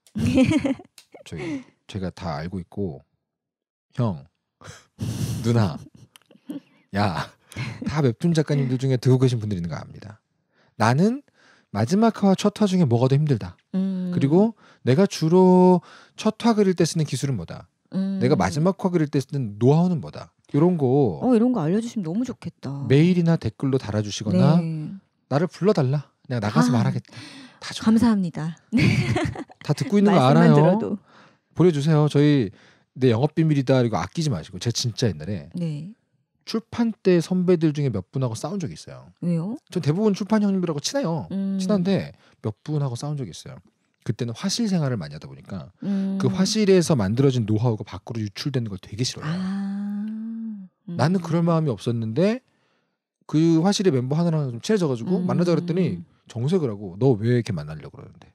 저희 제가 다 알고 있고 형 누나 야 다 웹툰 작가님들 중에 듣고 계신 분들이 있는 거 압니다. 나는 마지막 화와 첫화 중에 뭐가 더 힘들다. 음. 그리고 내가 주로 첫화 그릴 때 쓰는 기술은 뭐다. 음. 내가 마지막 화 그릴 때 쓰는 노하우는 뭐다. 이런 거. 어 이런 거 알려주시면 너무 좋겠다. 메일이나 댓글로 달아주시거나 네. 나를 불러달라. 내가 나가서 아. 말하겠다. 다 감사합니다. 다 듣고 있는 거 알아요. 들어도. 보내주세요. 저희 내 영업 비밀이다 이거 아끼지 마시고 제가 진짜 옛날에 네. 출판 때 선배들 중에 몇 분하고 싸운 적이 있어요. 왜요? 전 대부분 출판 형님들하고 친해요. 음. 친한데 몇 분하고 싸운 적이 있어요. 그때는 화실 생활을 많이 하다 보니까 음. 그 화실에서 만들어진 노하우가 밖으로 유출되는 걸 되게 싫어요. 아. 음. 나는 그럴 마음이 없었는데 그 화실의 멤버 하나랑 좀 친해져가지고 음. 만나자 그랬더니 정색을 하고 너 왜 이렇게 만나려고 그러는데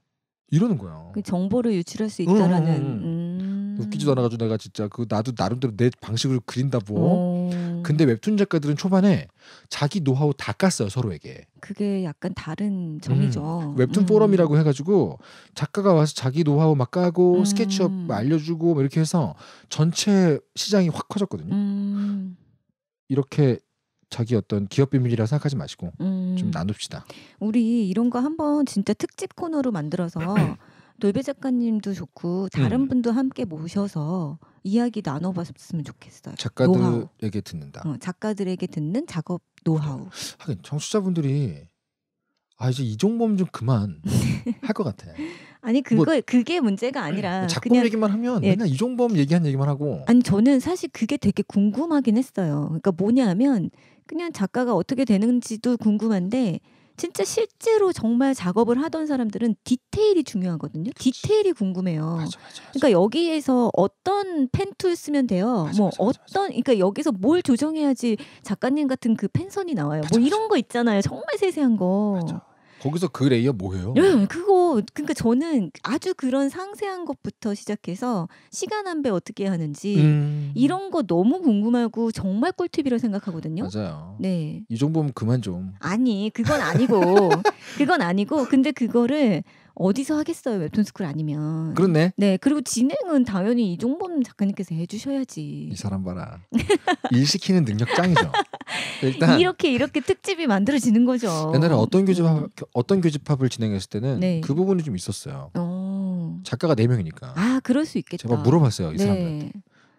이러는 거야. 그 정보를 유출할 수 있다라는. 음. 웃기지도 않아가지고 내가 진짜 그 나도 나름대로 내방식으 그린다 뭐. 근데 웹툰 작가들은 초반에 자기 노하우 다 깠어요 서로에게. 그게 약간 다른 점이죠. 음. 음. 웹툰 음. 포럼이라고 해가지고 작가가 와서 자기 노하우 막 까고 음. 스케치업 알려주고 뭐 이렇게 해서 전체 시장이 확 커졌거든요. 음. 이렇게 자기 어떤 기업 비밀이라 생각하지 마시고 음. 좀 나눕시다. 우리 이런 거 한번 진짜 특집 코너로 만들어서 돌배 작가님도 좋고 다른 음. 분도 함께 모셔서 이야기 나눠봤으면 좋겠어요. 작가들에게 듣는다. 어, 작가들에게 듣는 작업 노하우. 하긴 청취자분들이 아 이제 이종범 좀 그만 할 것 같아. 아니 뭐 그거 뭐, 그게 문제가 아니라 네, 작품 그냥, 얘기만 하면 예. 맨날 이종범 얘기한 얘기만 하고. 아니 저는 사실 그게 되게 궁금하긴 했어요. 그러니까 뭐냐면 그냥 작가가 어떻게 되는지도 궁금한데 진짜 실제로 정말 작업을 하던 사람들은 디테일이 중요하거든요. 그치. 그렇죠. 디테일이 궁금해요. 맞아, 맞아, 맞아. 그러니까 여기에서 어떤 펜툴 쓰면 돼요. 뭐 어떤 그러니까 여기서 뭘 조정해야지 작가님 같은 그 펜선이 나와요. 뭐 이런 거 있잖아요. 정말 세세한 거. 거기서 그 레이어 뭐예요? 네, 그거 그러니까 저는 아주 그런 상세한 것부터 시작해서 시간 안배 어떻게 하는지 음. 이런 거 너무 궁금하고 정말 꿀팁이라 생각하거든요. 맞아요. 네. 이 정도면 그만 좀. 아니, 그건 아니고 그건 아니고 근데 그거를 어디서 하겠어요 웹툰 스쿨 아니면 그렇네 네 그리고 진행은 당연히 이종범 작가님께서 해주셔야지 이 사람 봐라 일 시키는 능력 짱이죠 일단 이렇게 이렇게 특집이 만들어지는 거죠 옛날에 어떤 음. 교집합 어떤 교집합을 진행했을 때는 네. 그 부분이 좀 있었어요 어... 작가가 네 명이니까 아 그럴 수 있겠다 제가 물어봤어요 이 네. 사람한테막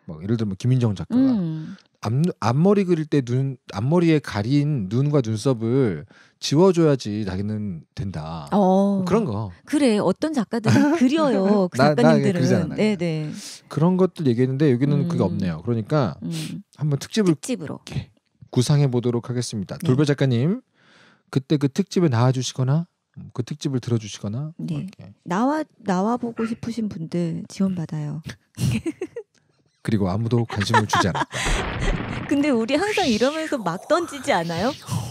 뭐 예를 들면 김인정 작가가 음. 앞, 앞머리 그릴 때 눈 앞머리에 가린 눈과 눈썹을 지워줘야지 나기는 된다. 어. 그런 거. 그래 어떤 작가들은 그려요. 그 작가님들은. 나 네네. 그런 것들 얘기했는데 여기는 음. 그게 없네요. 그러니까 음. 한번 특집을 특집으로 구상해 보도록 하겠습니다. 네. 돌배 작가님 그때 그 특집에 나와주시거나 음, 그 특집을 들어주시거나 뭐 네. 나와 나와 보고 싶으신 분들 지원 받아요. 그리고 아무도 관심을 주지 않았 근데 우리 항상 이러면서 막 던지지 않아요?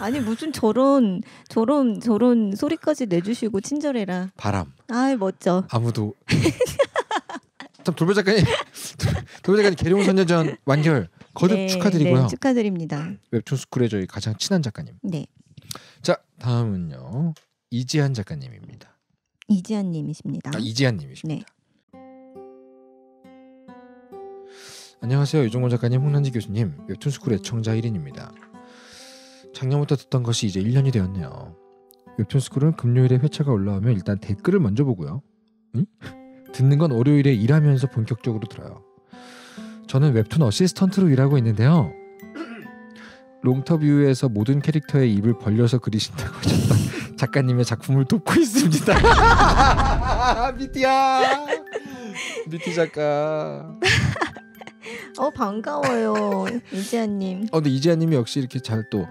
아니 무슨 저런 저런 저런 소리까지 내주시고 친절해라. 바람. 아이 멋져. 아무도. 참 돌배 작가님 돌배 작가님 개룡 선녀전 완결 거듭 네, 축하드리고요. 네, 축하드립니다. 웹툰 스쿨의 저희 가장 친한 작가님. 네. 자 다음은요 이지한 작가님입니다. 이지한 님이십니다. 아, 이지한 님이십니다. 네. 안녕하세요. 유종원 작가님, 홍난지 교수님, 웹툰스쿨 애청자 1인입니다. 작년부터 듣던 것이 이제 1년이 되었네요. 웹툰스쿨은 금요일에 회차가 올라오면 일단 댓글을 먼저 보고요. 응? 듣는 건 월요일에 일하면서 본격적으로 들어요. 저는 웹툰 어시스턴트로 일하고 있는데요. 롱터뷰에서 모든 캐릭터의 입을 벌려서 그리신다고 하셨던 작가님의 작품을 돕고 있습니다. 미티야, 미티 작가. 어 반가워요 이지아님. 어 근데 이지아님이 역시 이렇게 잘또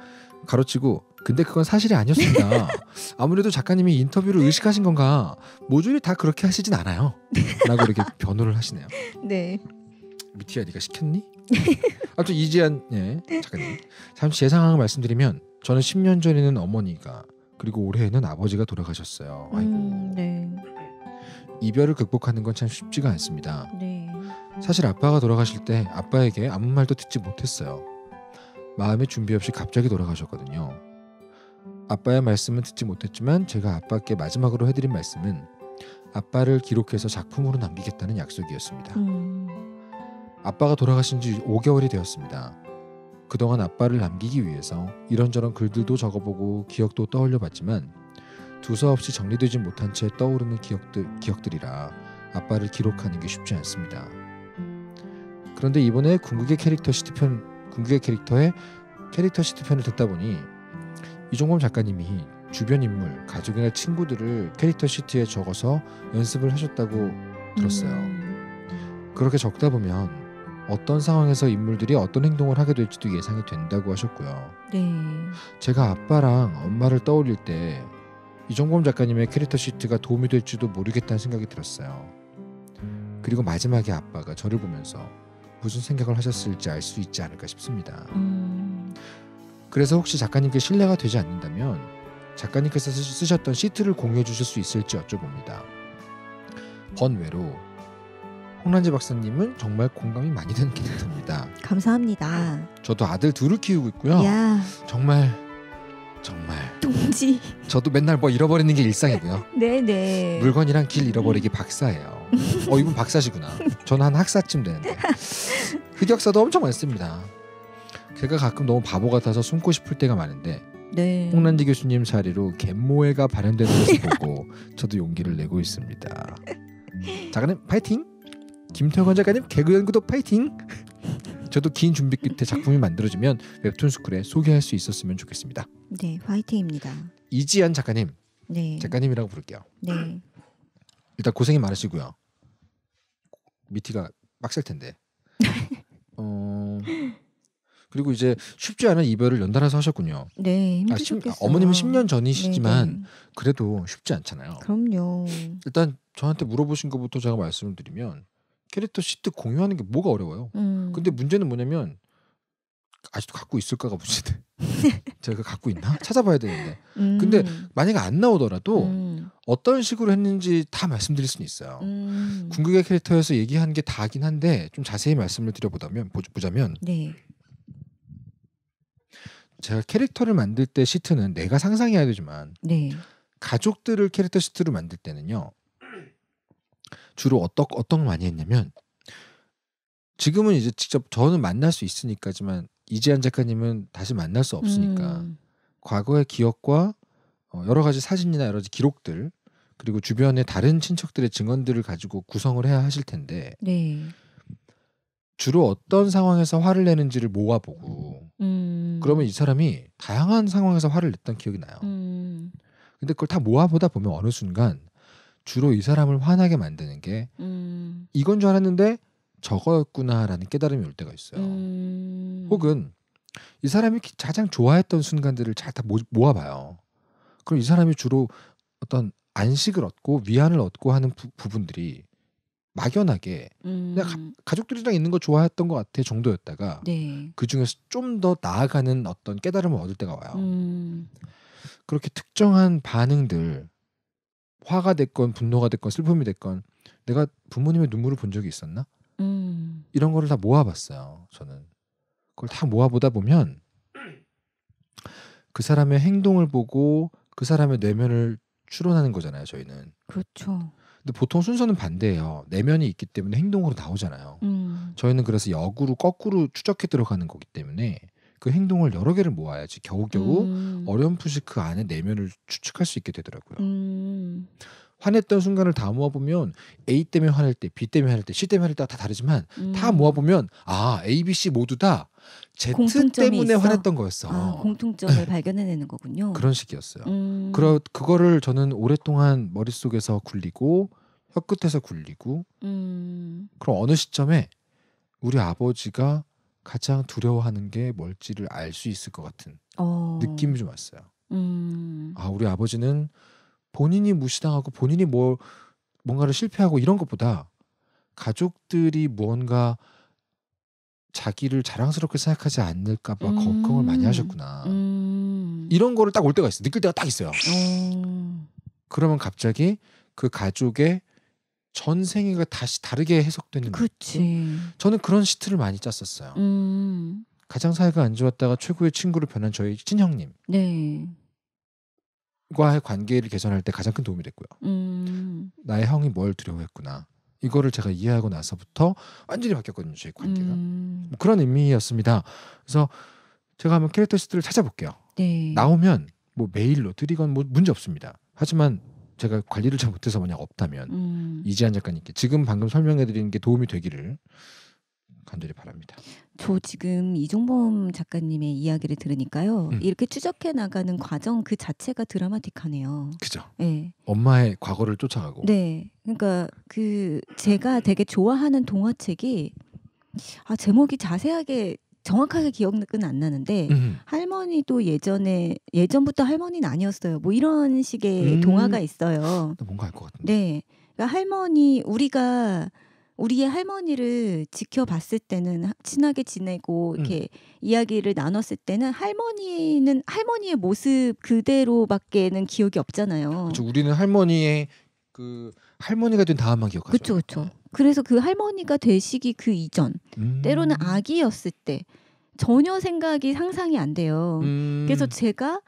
가로치고 근데 그건 사실이 아니었습니다. 아무래도 작가님이 인터뷰를 의식하신 건가 모조리 다 그렇게 하시진 않아요. 라고 이렇게 변호를 하시네요. 네. 미티야 네가 시켰니? 아무튼 이지한 예, 작가님 잠시 제 상황을 말씀드리면 저는 10년 전에는 어머니가 그리고 올해에는 아버지가 돌아가셨어요. 아이고. 음, 네. 이별을 극복하는 건 참 쉽지가 않습니다. 네. 사실 아빠가 돌아가실 때 아빠에게 아무 말도 듣지 못했어요. 마음의 준비 없이 갑자기 돌아가셨거든요. 아빠의 말씀은 듣지 못했지만 제가 아빠께 마지막으로 해드린 말씀은 아빠를 기록해서 작품으로 남기겠다는 약속이었습니다. 음. 아빠가 돌아가신 지 5개월이 되었습니다. 그동안 아빠를 남기기 위해서 이런저런 글들도 적어보고 기억도 떠올려 봤지만 두서없이 정리되지 못한 채 떠오르는 기억들, 기억들이라 아빠를 기록하는 게 쉽지 않습니다. 그런데 이번에 궁극의 캐릭터 시티편 궁극의 캐릭터의 캐릭터 시트 편을 듣다 보니 이종범 작가님이 주변 인물, 가족이나 친구들을 캐릭터 시트에 적어서 연습을 하셨다고 들었어요. 음. 그렇게 적다 보면 어떤 상황에서 인물들이 어떤 행동을 하게 될지도 예상이 된다고 하셨고요. 네. 제가 아빠랑 엄마를 떠올릴 때 이종범 작가님의 캐릭터 시트가 도움이 될지도 모르겠다는 생각이 들었어요. 그리고 마지막에 아빠가 저를 보면서 무슨 생각을 하셨을지 알 수 있지 않을까 싶습니다. 음. 그래서 혹시 작가님께 신뢰가 되지 않는다면 작가님께서 쓰셨던 시트를 공유해 주실 수 있을지 여쭤봅니다. 번외로 홍란지 박사님은 정말 공감이 많이 되는 캐릭입니다 감사합니다. 저도 아들 둘을 키우고 있고요. 야. 정말 정말. 동지. 저도 맨날 뭐 잃어버리는 게 일상이고요. 네네. 물건이랑 길 잃어버리기 박사예요. 어 이분 박사시구나. 저는 한 학사쯤 되는데. 흑역사도 엄청 많습니다. 제가 가끔 너무 바보 같아서 숨고 싶을 때가 많은데 네. 홍란지 교수님 사례로 갯모해가 발현되는 것을 보고 저도 용기를 내고 있습니다. 작가님 파이팅! 김태호 작가님 개그 연구도 파이팅! 저도 긴 준비 끝에 작품이 만들어지면 웹툰 스쿨에 소개할 수 있었으면 좋겠습니다. 네, 화이팅입니다. 이지한 작가님, 네. 작가님이라고 부를게요. 네. 일단 고생이 많으시고요. 미티가 빡셀 텐데. 어. 그리고 이제 쉽지 않은 이별을 연달아서 하셨군요. 네, 힘드겠어요 아, 어머님은 10년 전이시지만 네네. 네. 그래도 쉽지 않잖아요. 그럼요. 일단 저한테 물어보신 것부터 제가 말씀을 드리면 캐릭터 시트 공유하는 게 뭐가 어려워요. 음. 근데 문제는 뭐냐면 아직도 갖고 있을까가 문제인 제가 갖고 있나 찾아봐야 되는데 음. 근데 만약에 안 나오더라도 음. 어떤 식으로 했는지 다 말씀드릴 수는 있어요 음. 궁극의 캐릭터에서 얘기한 게 다긴 한데 좀 자세히 말씀을 드려보자면 보자면 네. 제가 캐릭터를 만들 때 시트는 내가 상상해야 되지만 네. 가족들을 캐릭터 시트로 만들 때는요 주로 어떤 어떤 걸 많이 했냐면 지금은 이제 직접 저는 만날 수 있으니까지만 이재한 작가님은 다시 만날 수 없으니까 음. 과거의 기억과 어, 여러 가지 사진이나 여러 가지 기록들 그리고 주변의 다른 친척들의 증언들을 가지고 구성을 해야 하실 텐데 네. 주로 어떤 상황에서 화를 내는지를 모아보고 음. 그러면 이 사람이 다양한 상황에서 화를 냈던 기억이 나요. 음. 근데 그걸 다 모아보다 보면 어느 순간 주로 이 사람을 화나게 만드는 게 음. 이건 줄 알았는데 저거였구나라는 깨달음이 올 때가 있어요. 음. 혹은 이 사람이 가장 좋아했던 순간들을 잘 다 모아봐요. 그럼 이 사람이 주로 어떤 안식을 얻고 위안을 얻고 하는 부, 분들이 막연하게 음. 그냥 가, 음. 족들이랑 있는 거 좋아했던 것 같아 정도였다가 네. 그 중에서 좀 더 나아가는 어떤 깨달음을 얻을 때가 와요. 음. 그렇게 특정한 반응들 화가 됐건 분노가 됐건 슬픔이 됐건 내가 부모님의 눈물을 본 적이 있었나? 음. 이런 거를 다 모아봤어요. 저는 그걸 다 모아보다 보면 그 사람의 행동을 보고 그 사람의 내면을 추론하는 거잖아요. 저희는 그렇죠. 근데 보통 순서는 반대예요. 내면이 있기 때문에 행동으로 나오잖아요. 음. 저희는 그래서 역으로 거꾸로 추적해 들어가는 거기 때문에 그 행동을 여러 개를 모아야지 겨우겨우 음. 어렴풋이 그 안에 내면을 추측할 수 있게 되더라고요. 음. 화냈던 순간을 다 모아보면 A 때문에 화낼 때, B 때문에 화낼 때, C 때문에 화낼 때 다 다르지만 음. 다 모아보면 아 A, B, C 모두 다 Z 때문에 있어? 화냈던 거였어. 아, 공통점을 발견해내는 거군요. 그런 식이었어요. 음. 그러 그거를 저는 오랫동안 머릿속에서 굴리고 혀끝에서 굴리고 음. 그럼 어느 시점에 우리 아버지가 가장 두려워하는 게 뭘지를 알 수 있을 것 같은 어. 느낌이 좀 왔어요. 음. 아 우리 아버지는 본인이 무시당하고 본인이 뭐 뭔가를 실패하고 이런 것보다 가족들이 무언가 자기를 자랑스럽게 생각하지 않을까봐 음. 걱정을 많이 음. 하셨구나. 음. 이런 거를 딱 올 때가 있어. 요 느낄 때가 딱 있어요. 음. 그러면 갑자기 그 가족의 전생이가 다시 다르게 해석되는 그렇 저는 그런 시트를 많이 짰었어요. 음. 가장 사이가 안 좋았다가 최고의 친구로 변한 저희 친형님. 네. 과의 관계를 개선할 때 가장 큰 도움이 됐고요. 음. 나의 형이 뭘 두려워했구나. 이거를 제가 이해하고 나서부터 완전히 바뀌었거든요. 저희 관계가. 음. 뭐 그런 의미였습니다. 그래서 제가 한번 캐릭터 시트를 찾아볼게요. 네. 나오면 뭐 메일로 드리건 뭐 문제 없습니다. 하지만 제가 관리를 잘 못해서 만약 없다면 음. 이지한 작가님께 지금 방금 설명해드리는 게 도움이 되기를 간절히 바랍니다. 저 지금 이종범 작가님의 이야기를 들으니까요. 음. 이렇게 추적해 나가는 과정 그 자체가 드라마틱하네요. 그죠. 네. 엄마의 과거를 쫓아가고. 네. 그러니까 그 제가 되게 좋아하는 동화책이 아 제목이 자세하게 정확하게 기억은 안 나는데 음. 할머니도 예전에 예전부터 할머니는 아니었어요. 뭐 이런 식의 음. 동화가 있어요. 뭔가 알것 같은데. 네, 그러니까 할머니 우리가 우리의 할머니를 지켜봤을 때는 친하게 지내고 음. 이렇게 음. 이야기를 나눴을 때는 할머니는 할머니의 모습 그대로밖에는 기억이 없잖아요. 그렇죠. 우리는 할머니의 그 할머니가 된 다음만 기억하죠. 그렇죠, 그렇죠. 그래서 그 할머니가 되시기 그 이전 음. 때로는 아기였을 때 전혀 생각이 상상이 안 돼요. 음. 그래서 제가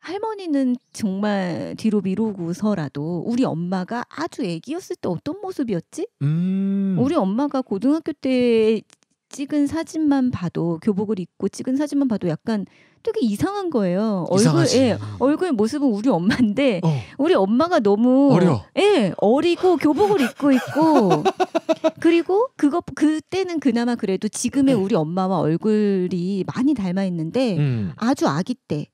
할머니는 정말 뒤로 미루고서라도 우리 엄마가 아주 아기였을 때 어떤 모습이었지? 음. 우리 엄마가 고등학교 때 찍은 사진만 봐도 교복을 입고 찍은 사진만 봐도 약간 되게 이상한 거예요. 얼굴, 예, 얼굴 의 모습은 우리 엄마인데 어. 우리 엄마가 너무 어려. 예, 어리고 교복을 입고 있고 그리고 그거 그때는 그나마 그래도 지금의 음. 우리 엄마와 얼굴이 많이 닮아 있는데 음. 아주 아기 때.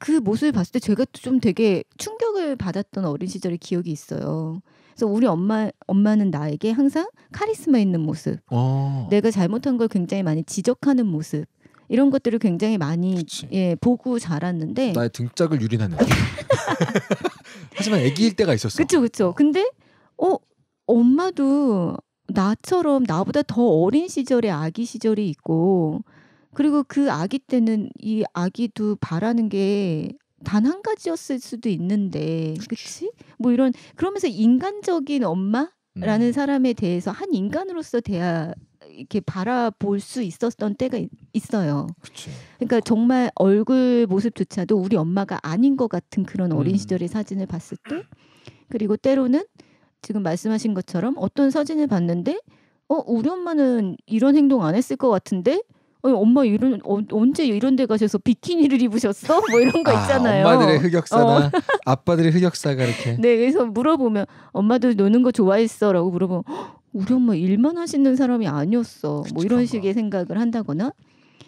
그 모습을 봤을 때 제가 좀 되게 충격을 받았던 어린 시절의 기억이 있어요. 그래서 우리 엄마 엄마는 나에게 항상 카리스마 있는 모습, 오. 어. 내가 잘못한 걸 굉장히 많이 지적하는 모습, 이런 것들을 굉장히 많이 그치. 예 보고 자랐는데 나의 등짝을 유린하는 하지만 아기일 때가 있었어. 그렇죠, 그렇죠. 근데 어 엄마도 나처럼 나보다 더 어린 시절에 아기 시절이 있고 그리고 그 아기 때는 이 아기도 바라는 게 단 한 가지였을 수도 있는데 그렇지? 뭐 이런 그러면서 인간적인 엄마 라는 음. 사람에 대해서 한 인간으로서 대하, 이렇게 바라볼 수 있었던 때가 있어요. 그치. 그러니까 정말 얼굴 모습조차도 우리 엄마가 아닌 것 같은 그런 어린 음. 시절의 사진을 봤을 때 그리고 때로는 지금 말씀하신 것처럼 어떤 사진을 봤는데 어 우리 엄마는 이런 행동 안 했을 것 같은데 어, 엄마 이런 어, 언제 이런 데 가셔서 비키니를 입으셨어? 뭐 이런 거 아, 있잖아요. 아, 엄마들의 흑역사나 어. 아빠들의 흑역사가 이렇게. 네, 그래서 물어보면 엄마도 노는 거 좋아했어라고 물어보면 우리 엄마 일만 하시는 사람이 아니었어. 뭐 이런 식의 생각을 한다거나.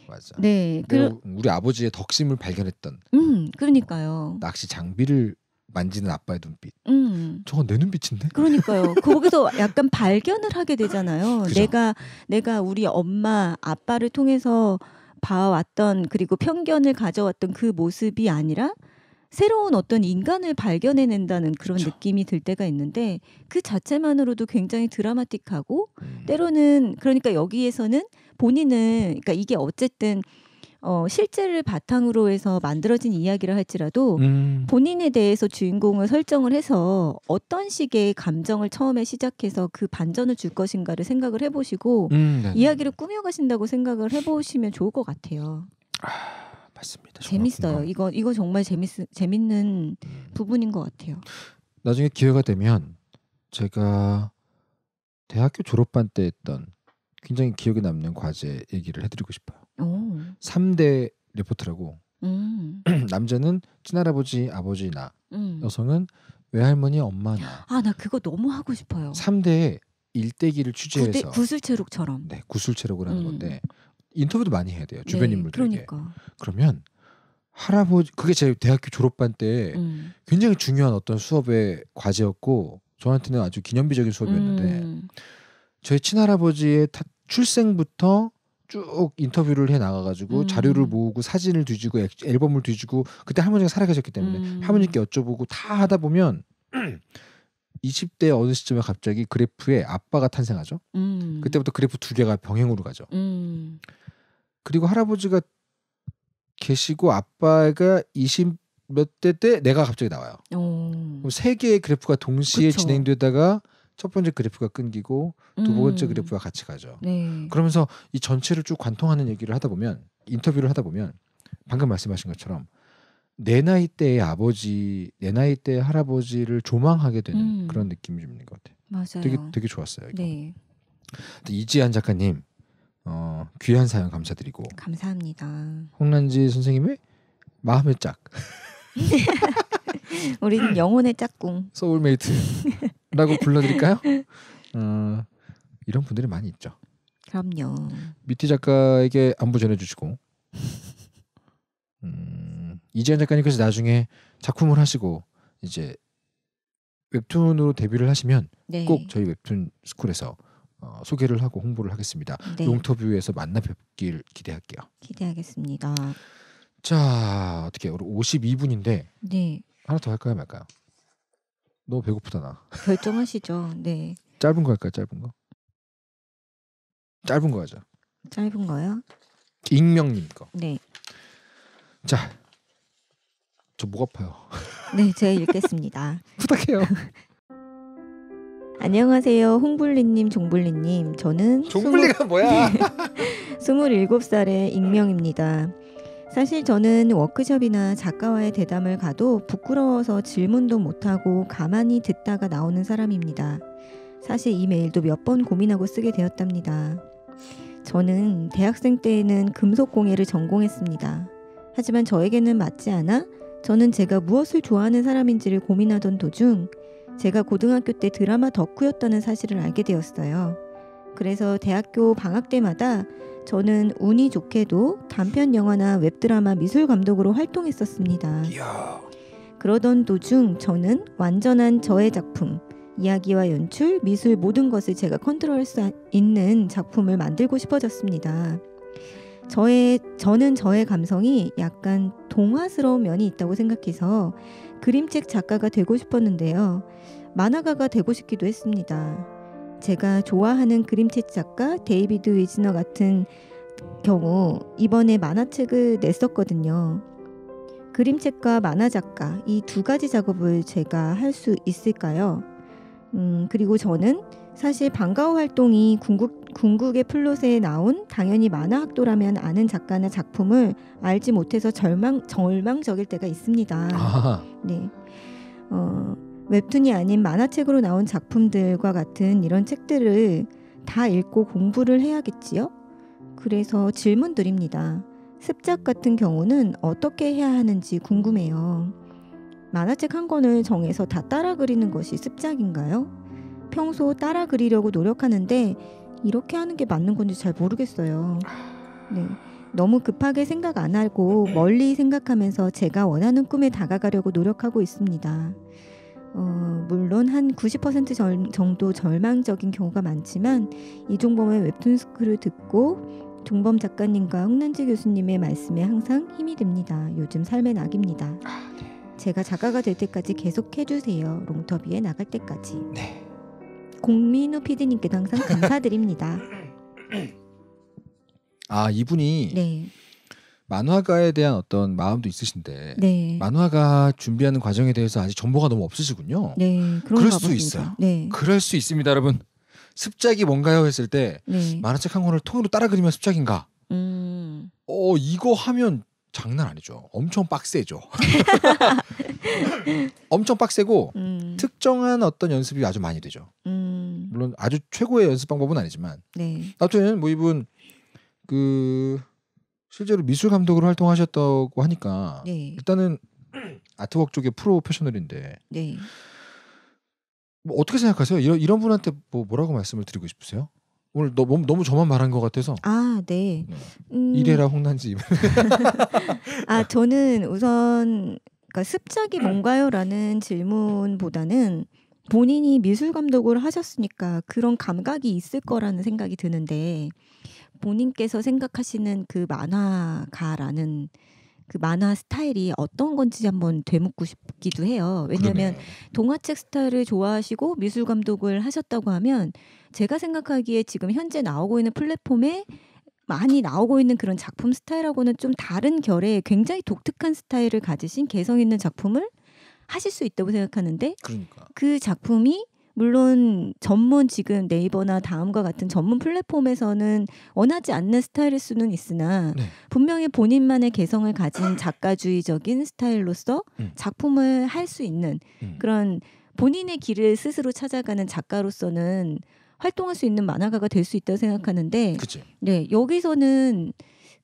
맞아. 네. 그 우리 아버지의 덕심을 발견했던. 음, 그러니까요. 어, 낚시 장비를 만지는 아빠의 눈빛. 음. 저건 내 눈빛인데. 그러니까요. 거기서 약간 발견을 하게 되잖아요. 그죠? 내가 내가 우리 엄마 아빠를 통해서 봐왔던 그리고 편견을 가져왔던 그 모습이 아니라 새로운 어떤 인간을 발견해낸다는 그런 그렇 느낌이 들 때가 있는데 그 자체만으로도 굉장히 드라마틱하고 음. 때로는 그러니까 여기에서는 본인은 그러니까 이게 어쨌든 어, 실제를 바탕으로 해서 만들어진 이야기를 할지라도 음. 본인에 대해서 주인공을 설정을 해서 어떤 식의 감정을 처음에 시작해서 그 반전을 줄 것인가를 생각을 해보시고 음, 네, 네, 네. 이야기를 꾸며가신다고 생각을 해보시면 좋을 것 같아요. 아. 맞습니다. 재밌어요. 이거 이거 정말 재밌 재밌는 음. 부분인 것 같아요. 나중에 기회가 되면 제가 대학교 졸업반 때 했던 굉장히 기억에 남는 과제 얘기를 해드리고 싶어요. 오. 3대 리포트라고 음. 남자는 친할아버지 아버지 나 음. 여성은 외할머니 엄마 아, 나. 아나 그거 너무 하고 싶어요. 3대 일대기를 취재해서 구대, 구슬체록처럼네 구술체록을 하는 음. 건데 인터뷰도 많이 해야 돼요 주변 네, 인물들에게 그러니까. 그러면 할아버지 그게 제 대학교 졸업반 때 음. 굉장히 중요한 어떤 수업의 과제였고 저한테는 아주 기념비적인 수업이었는데 음. 저희 친할아버지의 타, 출생부터 쭉 인터뷰를 해 나가가지고 음. 자료를 모으고 사진을 뒤지고 앨범을 뒤지고 그때 할머니가 살아계셨기 때문에 음. 할머니께 여쭤보고 다 하다 보면 음, 20대 어느 시점에 갑자기 그래프에 아빠가 탄생하죠. 음. 그때부터 그래프 두 개가 병행으로 가죠. 음. 그리고 할아버지가 계시고 아빠가 20 몇 대 때 내가 갑자기 나와요. 오. 어. 그럼 세 개의 그래프가 동시에 그쵸. 진행되다가 첫 번째 그래프가 끊기고 두 음. 번째 음. 그래프가 같이 가죠. 네. 그러면서 이 전체를 쭉 관통하는 얘기를 하다 보면 인터뷰를 하다 보면 방금 말씀하신 것처럼 내 나이 때의 아버지, 내 나이 때 할아버지를 조망하게 되는 음. 그런 느낌이 좀 있는 것 같아요. 맞아요. 되게 되게 좋았어요. 이거. 네. 이지한 작가님 어, 귀한 사연 감사드리고 감사합니다. 홍란지 선생님의 마음의 짝. 우리는 영혼의 짝꿍. 소울메이트라고 불러드릴까요? 어, 이런 분들이 많이 있죠. 그럼요. 미티 작가에게 안부 전해주시고. 음, 이재현 작가님께서 나중에 작품을 하시고 이제 웹툰으로 데뷔를 하시면 네. 꼭 저희 웹툰 스쿨에서 어, 소개를 하고 홍보를 하겠습니다. 네. 용터뷰에서 만나 뵙길 기대할게요. 기대하겠습니다. 자 어떻게 우리 52분인데 네. 하나 더 할까요 말까요? 너무 배고프다 나. 결정하시죠. 네. 짧은 거 할까요? 짧은 거? 짧은 거 하자. 짧은 거요? 익명님 거. 네. 자 저목 아파요. 네, 제가 읽겠습니다. 부탁해요. 안녕하세요. 홍불리님, 종불리님. 저는 종불리가 20... 뭐야? 27살의 익명입니다. 사실 저는 워크숍이나 작가와의 대담을 가도 부끄러워서 질문도 못하고 가만히 듣다가 나오는 사람입니다. 사실 이 메일도 몇 번 고민하고 쓰게 되었답니다. 저는 대학생 때에는 금속공예를 전공했습니다. 하지만 저에게는 맞지 않아 저는 제가 무엇을 좋아하는 사람인지를 고민하던 도중 제가 고등학교 때 드라마 덕후였다는 사실을 알게 되었어요. 그래서 대학교 방학 때마다 저는 운이 좋게도 단편 영화나 웹드라마 미술 감독으로 활동했었습니다. 야 그러던 도중 저는 완전한 저의 작품, 이야기와 연출, 미술 모든 것을 제가 컨트롤할 수 있는 작품을 만들고 싶어졌습니다. 저의 저는 저의 감성이 약간 동화스러운 면이 있다고 생각해서 그림책 작가가 되고 싶었는데요. 만화가가 되고 싶기도 했습니다. 제가 좋아하는 그림책 작가 데이비드 위즈너 같은 경우 이번에 만화책을 냈었거든요. 그림책과 만화 작가 이 두 가지 작업을 제가 할 수 있을까요? 음, 그리고 저는 사실 방과후 활동이 궁극 궁극의 플롯에 나온 당연히 만화학도라면 아는 작가나 작품을 알지 못해서 절망 절망적일 때가 있습니다. 아하. 네. 어, 웹툰이 아닌 만화책으로 나온 작품들과 같은 이런 책들을 다 읽고 공부를 해야겠지요? 그래서 질문 드립니다. 습작 같은 경우는 어떻게 해야 하는지 궁금해요. 만화책 한 권을 정해서 다 따라 그리는 것이 습작인가요? 평소 따라 그리려고 노력하는데 이렇게 하는 게 맞는 건지 잘 모르겠어요. 아. 네. 너무 급하게 생각 안 하고 멀리 생각하면서 제가 원하는 꿈에 다가가려고 노력하고 있습니다. 어, 물론 한 90% 정도 절망적인 경우가 많지만 이종범의 웹툰 스크를 듣고 종범 작가님과 홍난지 교수님의 말씀에 항상 힘이 됩니다. 요즘 삶의 낙입니다. 아, 네. 제가 작가가 될 때까지 계속 해주세요. 롱터비에 나갈 때까지. 네. 공민우 PD님께도 항상 감사드립니다. 아 이분이 네. 만화가에 대한 어떤 마음도 있으신데 네. 만화가 준비하는 과정에 대해서 아직 정보가 너무 없으시군요. 네, 그럴 수 있어요. 네. 그럴 수 있습니다, 여러분. 습작이 뭔가요 했을 때 네. 만화책 한 권을 통으로 따라 그리면 습작인가? 음. 어 이거 하면 장난 아니죠. 엄청 빡세죠. 엄청 빡세고 음. 특정한 어떤 연습이 아주 많이 되죠. 음. 물론 아주 최고의 연습 방법은 아니지만 네. 아무튼 뭐 이분 그 실제로 미술 감독으로 활동하셨다고 하니까 네. 일단은 아트웍 쪽의 프로페셔널인데 네. 뭐 어떻게 생각하세요? 이런 이런 분한테 뭐 뭐라고 말씀을 드리고 싶으세요? 오늘 너, 무 너무 저만 말한 것 같아서. 아, 네. 네. 음... 이래라 홍난지. 아, 저는 우선 그러니까 습작이 뭔가요라는 질문보다는 본인이 미술 감독을 하셨으니까 그런 감각이 있을 거라는 생각이 드는데 본인께서 생각하시는 그 만화가라는 그 만화 스타일이 어떤 건지 한번 되묻고 싶기도 해요. 왜냐하면 그러네. 동화책 스타일을 좋아하시고 미술 감독을 하셨다고 하면 제가 생각하기에 지금 현재 나오고 있는 플랫폼에 많이 나오고 있는 그런 작품 스타일하고는 좀 다른 결의 굉장히 독특한 스타일을 가지신 개성 있는 작품을 하실 수 있다고 생각하는데 그러니까. 그 작품이 물론 전문 지금 네이버나 다음과 같은 전문 플랫폼에서는 원하지 않는 스타일일 수는 있으나 네. 분명히 본인만의 개성을 가진 작가주의적인 스타일로서 음. 작품을 할 수 있는 음. 그런 본인의 길을 스스로 찾아가는 작가로서는 활동할 수 있는 만화가가 될 수 있다고 생각하는데 그치. 네, 여기서는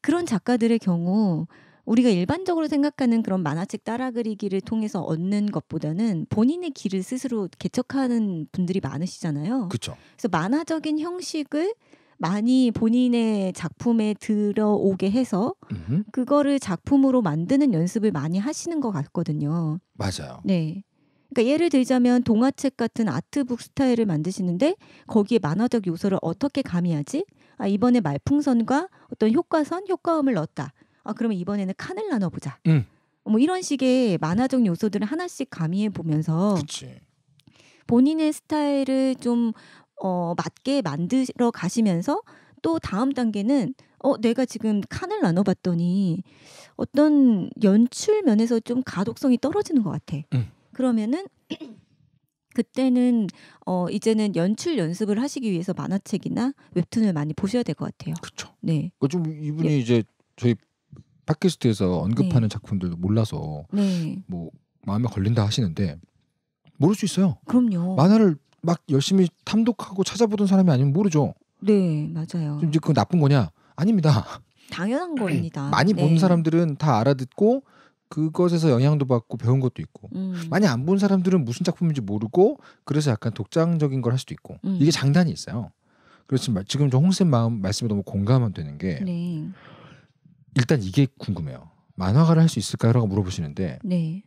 그런 작가들의 경우 우리가 일반적으로 생각하는 그런 만화책 따라 그리기를 통해서 얻는 것보다는 본인의 길을 스스로 개척하는 분들이 많으시잖아요. 그렇 그래서 만화적인 형식을 많이 본인의 작품에 들어오게 해서 음흠. 그거를 작품으로 만드는 연습을 많이 하시는 것 같거든요. 맞아요. 네. 그러니까 예를 들자면 동화책 같은 아트북 스타일을 만드시는데 거기에 만화적 요소를 어떻게 가미하지? 아 이번에 말풍선과 어떤 효과선, 효과음을 넣었다. 아 그러면 이번에는 칸을 나눠보자. 음. 뭐 이런 식의 만화적 요소들을 하나씩 가미해 보면서 본인의 스타일을 좀 어, 맞게 만들어 가시면서 또 다음 단계는 어 내가 지금 칸을 나눠봤더니 어떤 연출 면에서 좀 가독성이 떨어지는 것 같아. 음. 그러면은 그때는 어 이제는 연출 연습을 하시기 위해서 만화책이나 웹툰을 많이 보셔야 될 것 같아요. 그렇죠. 네. 그좀 그러니까 이분이 네. 이제 저희 팟캐스트에서 언급하는 네. 작품들 몰라서 네. 뭐 마음에 걸린다 하시는데 모를 수 있어요. 그럼요. 만화를 막 열심히 탐독하고 찾아보던 사람이 아니면 모르죠. 네, 맞아요. 이제 그 나쁜 거냐? 아닙니다. 당연한 겁니다. 많이 본 네. 사람들은 다 알아듣고 그것에서 영향도 받고 배운 것도 있고 음. 많이 안 본 사람들은 무슨 작품인지 모르고 그래서 약간 독창적인 걸 할 수도 있고 음. 이게 장단이 있어요. 그렇지만 지금 저 홍쌤 마음 말씀에 너무 공감은 되는 게 네. 일단 이게 궁금해요. 만화가를 할 수 있을까라고 물어보시는데 네.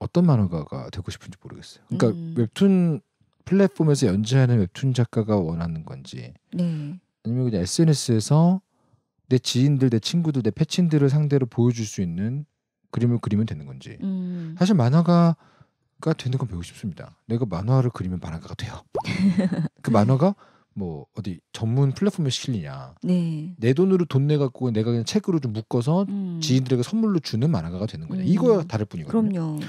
어떤 만화가가 되고 싶은지 모르겠어요. 그러니까 음. 웹툰 플랫폼에서 연재하는 웹툰 작가가 원하는 건지 네. 아니면 그냥 SNS에서 내 지인들, 내 친구들, 내 패친들을 상대로 보여줄 수 있는 그림을 그리면 되는 건지 음. 사실 만화가 가 되는 건 배우고 싶습니다. 내가 만화를 그리면 만화가가 돼요. 그 만화가 뭐 어디 전문 플랫폼에 실리냐. 네. 내 돈으로 돈 내 갖고 내가 그냥 책으로 좀 묶어서 음. 지인들에게 선물로 주는 만화가가 되는 거냐. 음. 이거야 다를 뿐이거든요. 그럼요.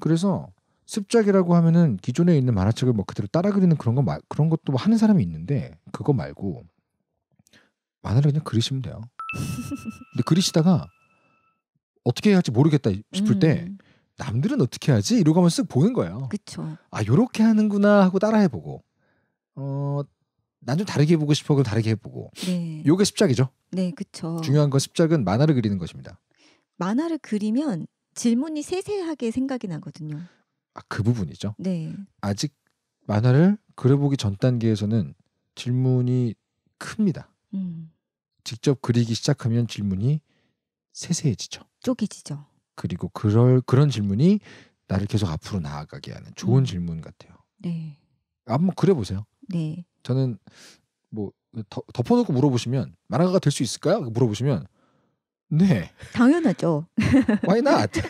그래서 습작이라고 하면은 기존에 있는 만화책을 뭐 그대로 따라 그리는 그런 거 마, 그런 것도 뭐 하는 사람이 있는데 그거 말고 만화를 그냥 그리시면 돼요. 근데 그리시다가 어떻게 해야 할지 모르겠다 싶을 음. 때 남들은 어떻게 하지 이러고 한번 쓱 보는 거예요. 그렇아 요렇게 하는구나 하고 따라해보고 어난 좀 다르게 해보고 싶어 그럼 다르게 해보고 네. 요게 습작이죠. 네, 그렇 중요한 건 습작은 만화를 그리는 것입니다. 만화를 그리면 질문이 세세하게 생각이 나거든요. 아, 그 부분이죠. 네. 아직 만화를 그려보기 전 단계에서는 질문이 큽니다. 음. 직접 그리기 시작하면 질문이 세세해지죠. 쪼개지죠. 그리고 그럴 그런 질문이 나를 계속 앞으로 나아가게 하는 좋은 음. 질문 같아요. 네. 한번 그래 보세요. 네. 저는 뭐 덮어놓고 물어보시면 만화가가 될 수 있을까요? 물어보시면 네. 당연하죠. Why not?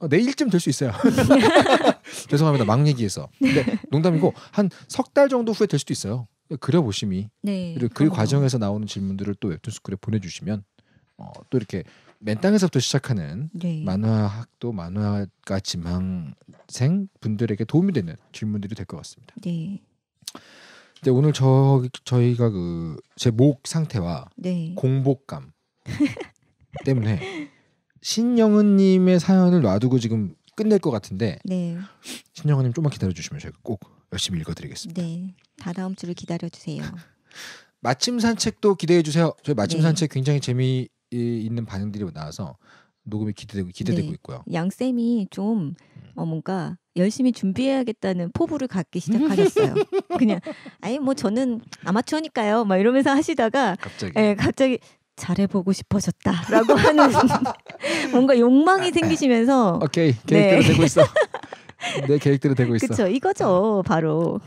어, 내일쯤 될 수 있어요. 죄송합니다. 막 얘기해서. 근데 농담이고 한 석 달 정도 후에 될 수도 있어요. 그려보심이 네, 그리고 그 과정에서 나오는 질문들을 또 웹툰 스쿨에 보내주시면 어, 또 이렇게 맨 땅에서부터 시작하는 네. 만화학도 만화가 지망생 분들에게 도움이 되는 질문들이 될 것 같습니다. 네. 근 오늘 저 저희가 그 제 목 상태와 네. 공복감 때문에 신영은님의 사연을 놔두고 지금 끝낼 것 같은데 네. 신영은님 좀만 기다려주시면 제가 꼭 열심히 읽어드리겠습니다. 네, 다 다음 주를 기다려주세요. 마침 산책도 기대해 주세요. 저희 마침 네. 산책 굉장히 재미 있는 반응들이 나와서 녹음이 기대되고 기대되고 네. 있고요. 양 쌤이 좀 음. 어, 뭔가 열심히 준비해야겠다는 포부를 갖기 시작하셨어요. 그냥 아니 뭐 저는 아마추어니까요. 막 이러면서 하시다가 갑자기 예, 갑자기 잘해보고 싶어졌다라고 하는 뭔가 욕망이 생기시면서 아, 오케이 계획대로 네. 되고 있어. 내 계획대로 되고 있어. 그렇죠. 이거죠. 음. 바로.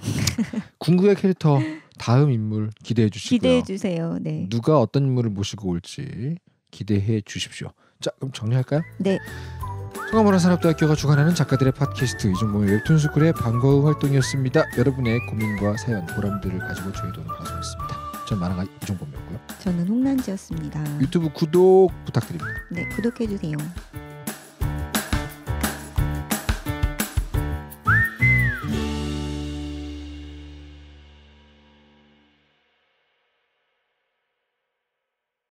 궁극의 캐릭터 다음 인물 기대해 주시고요. 기대해 주세요. 네. 누가 어떤 인물을 모시고 올지 기대해 주십시오. 자 그럼 정리할까요? 네. 성화문화산업대학교가 주관하는 작가들의 팟캐스트 이종범의 웹툰스쿨의 방과후 활동이었습니다. 여러분의 고민과 사연, 보람들을 가지고 저희도 방송했습니다. 전 만화가 이종범이었고요. 저는 홍란지였습니다. 유튜브 구독 부탁드립니다. 네, 구독해주세요.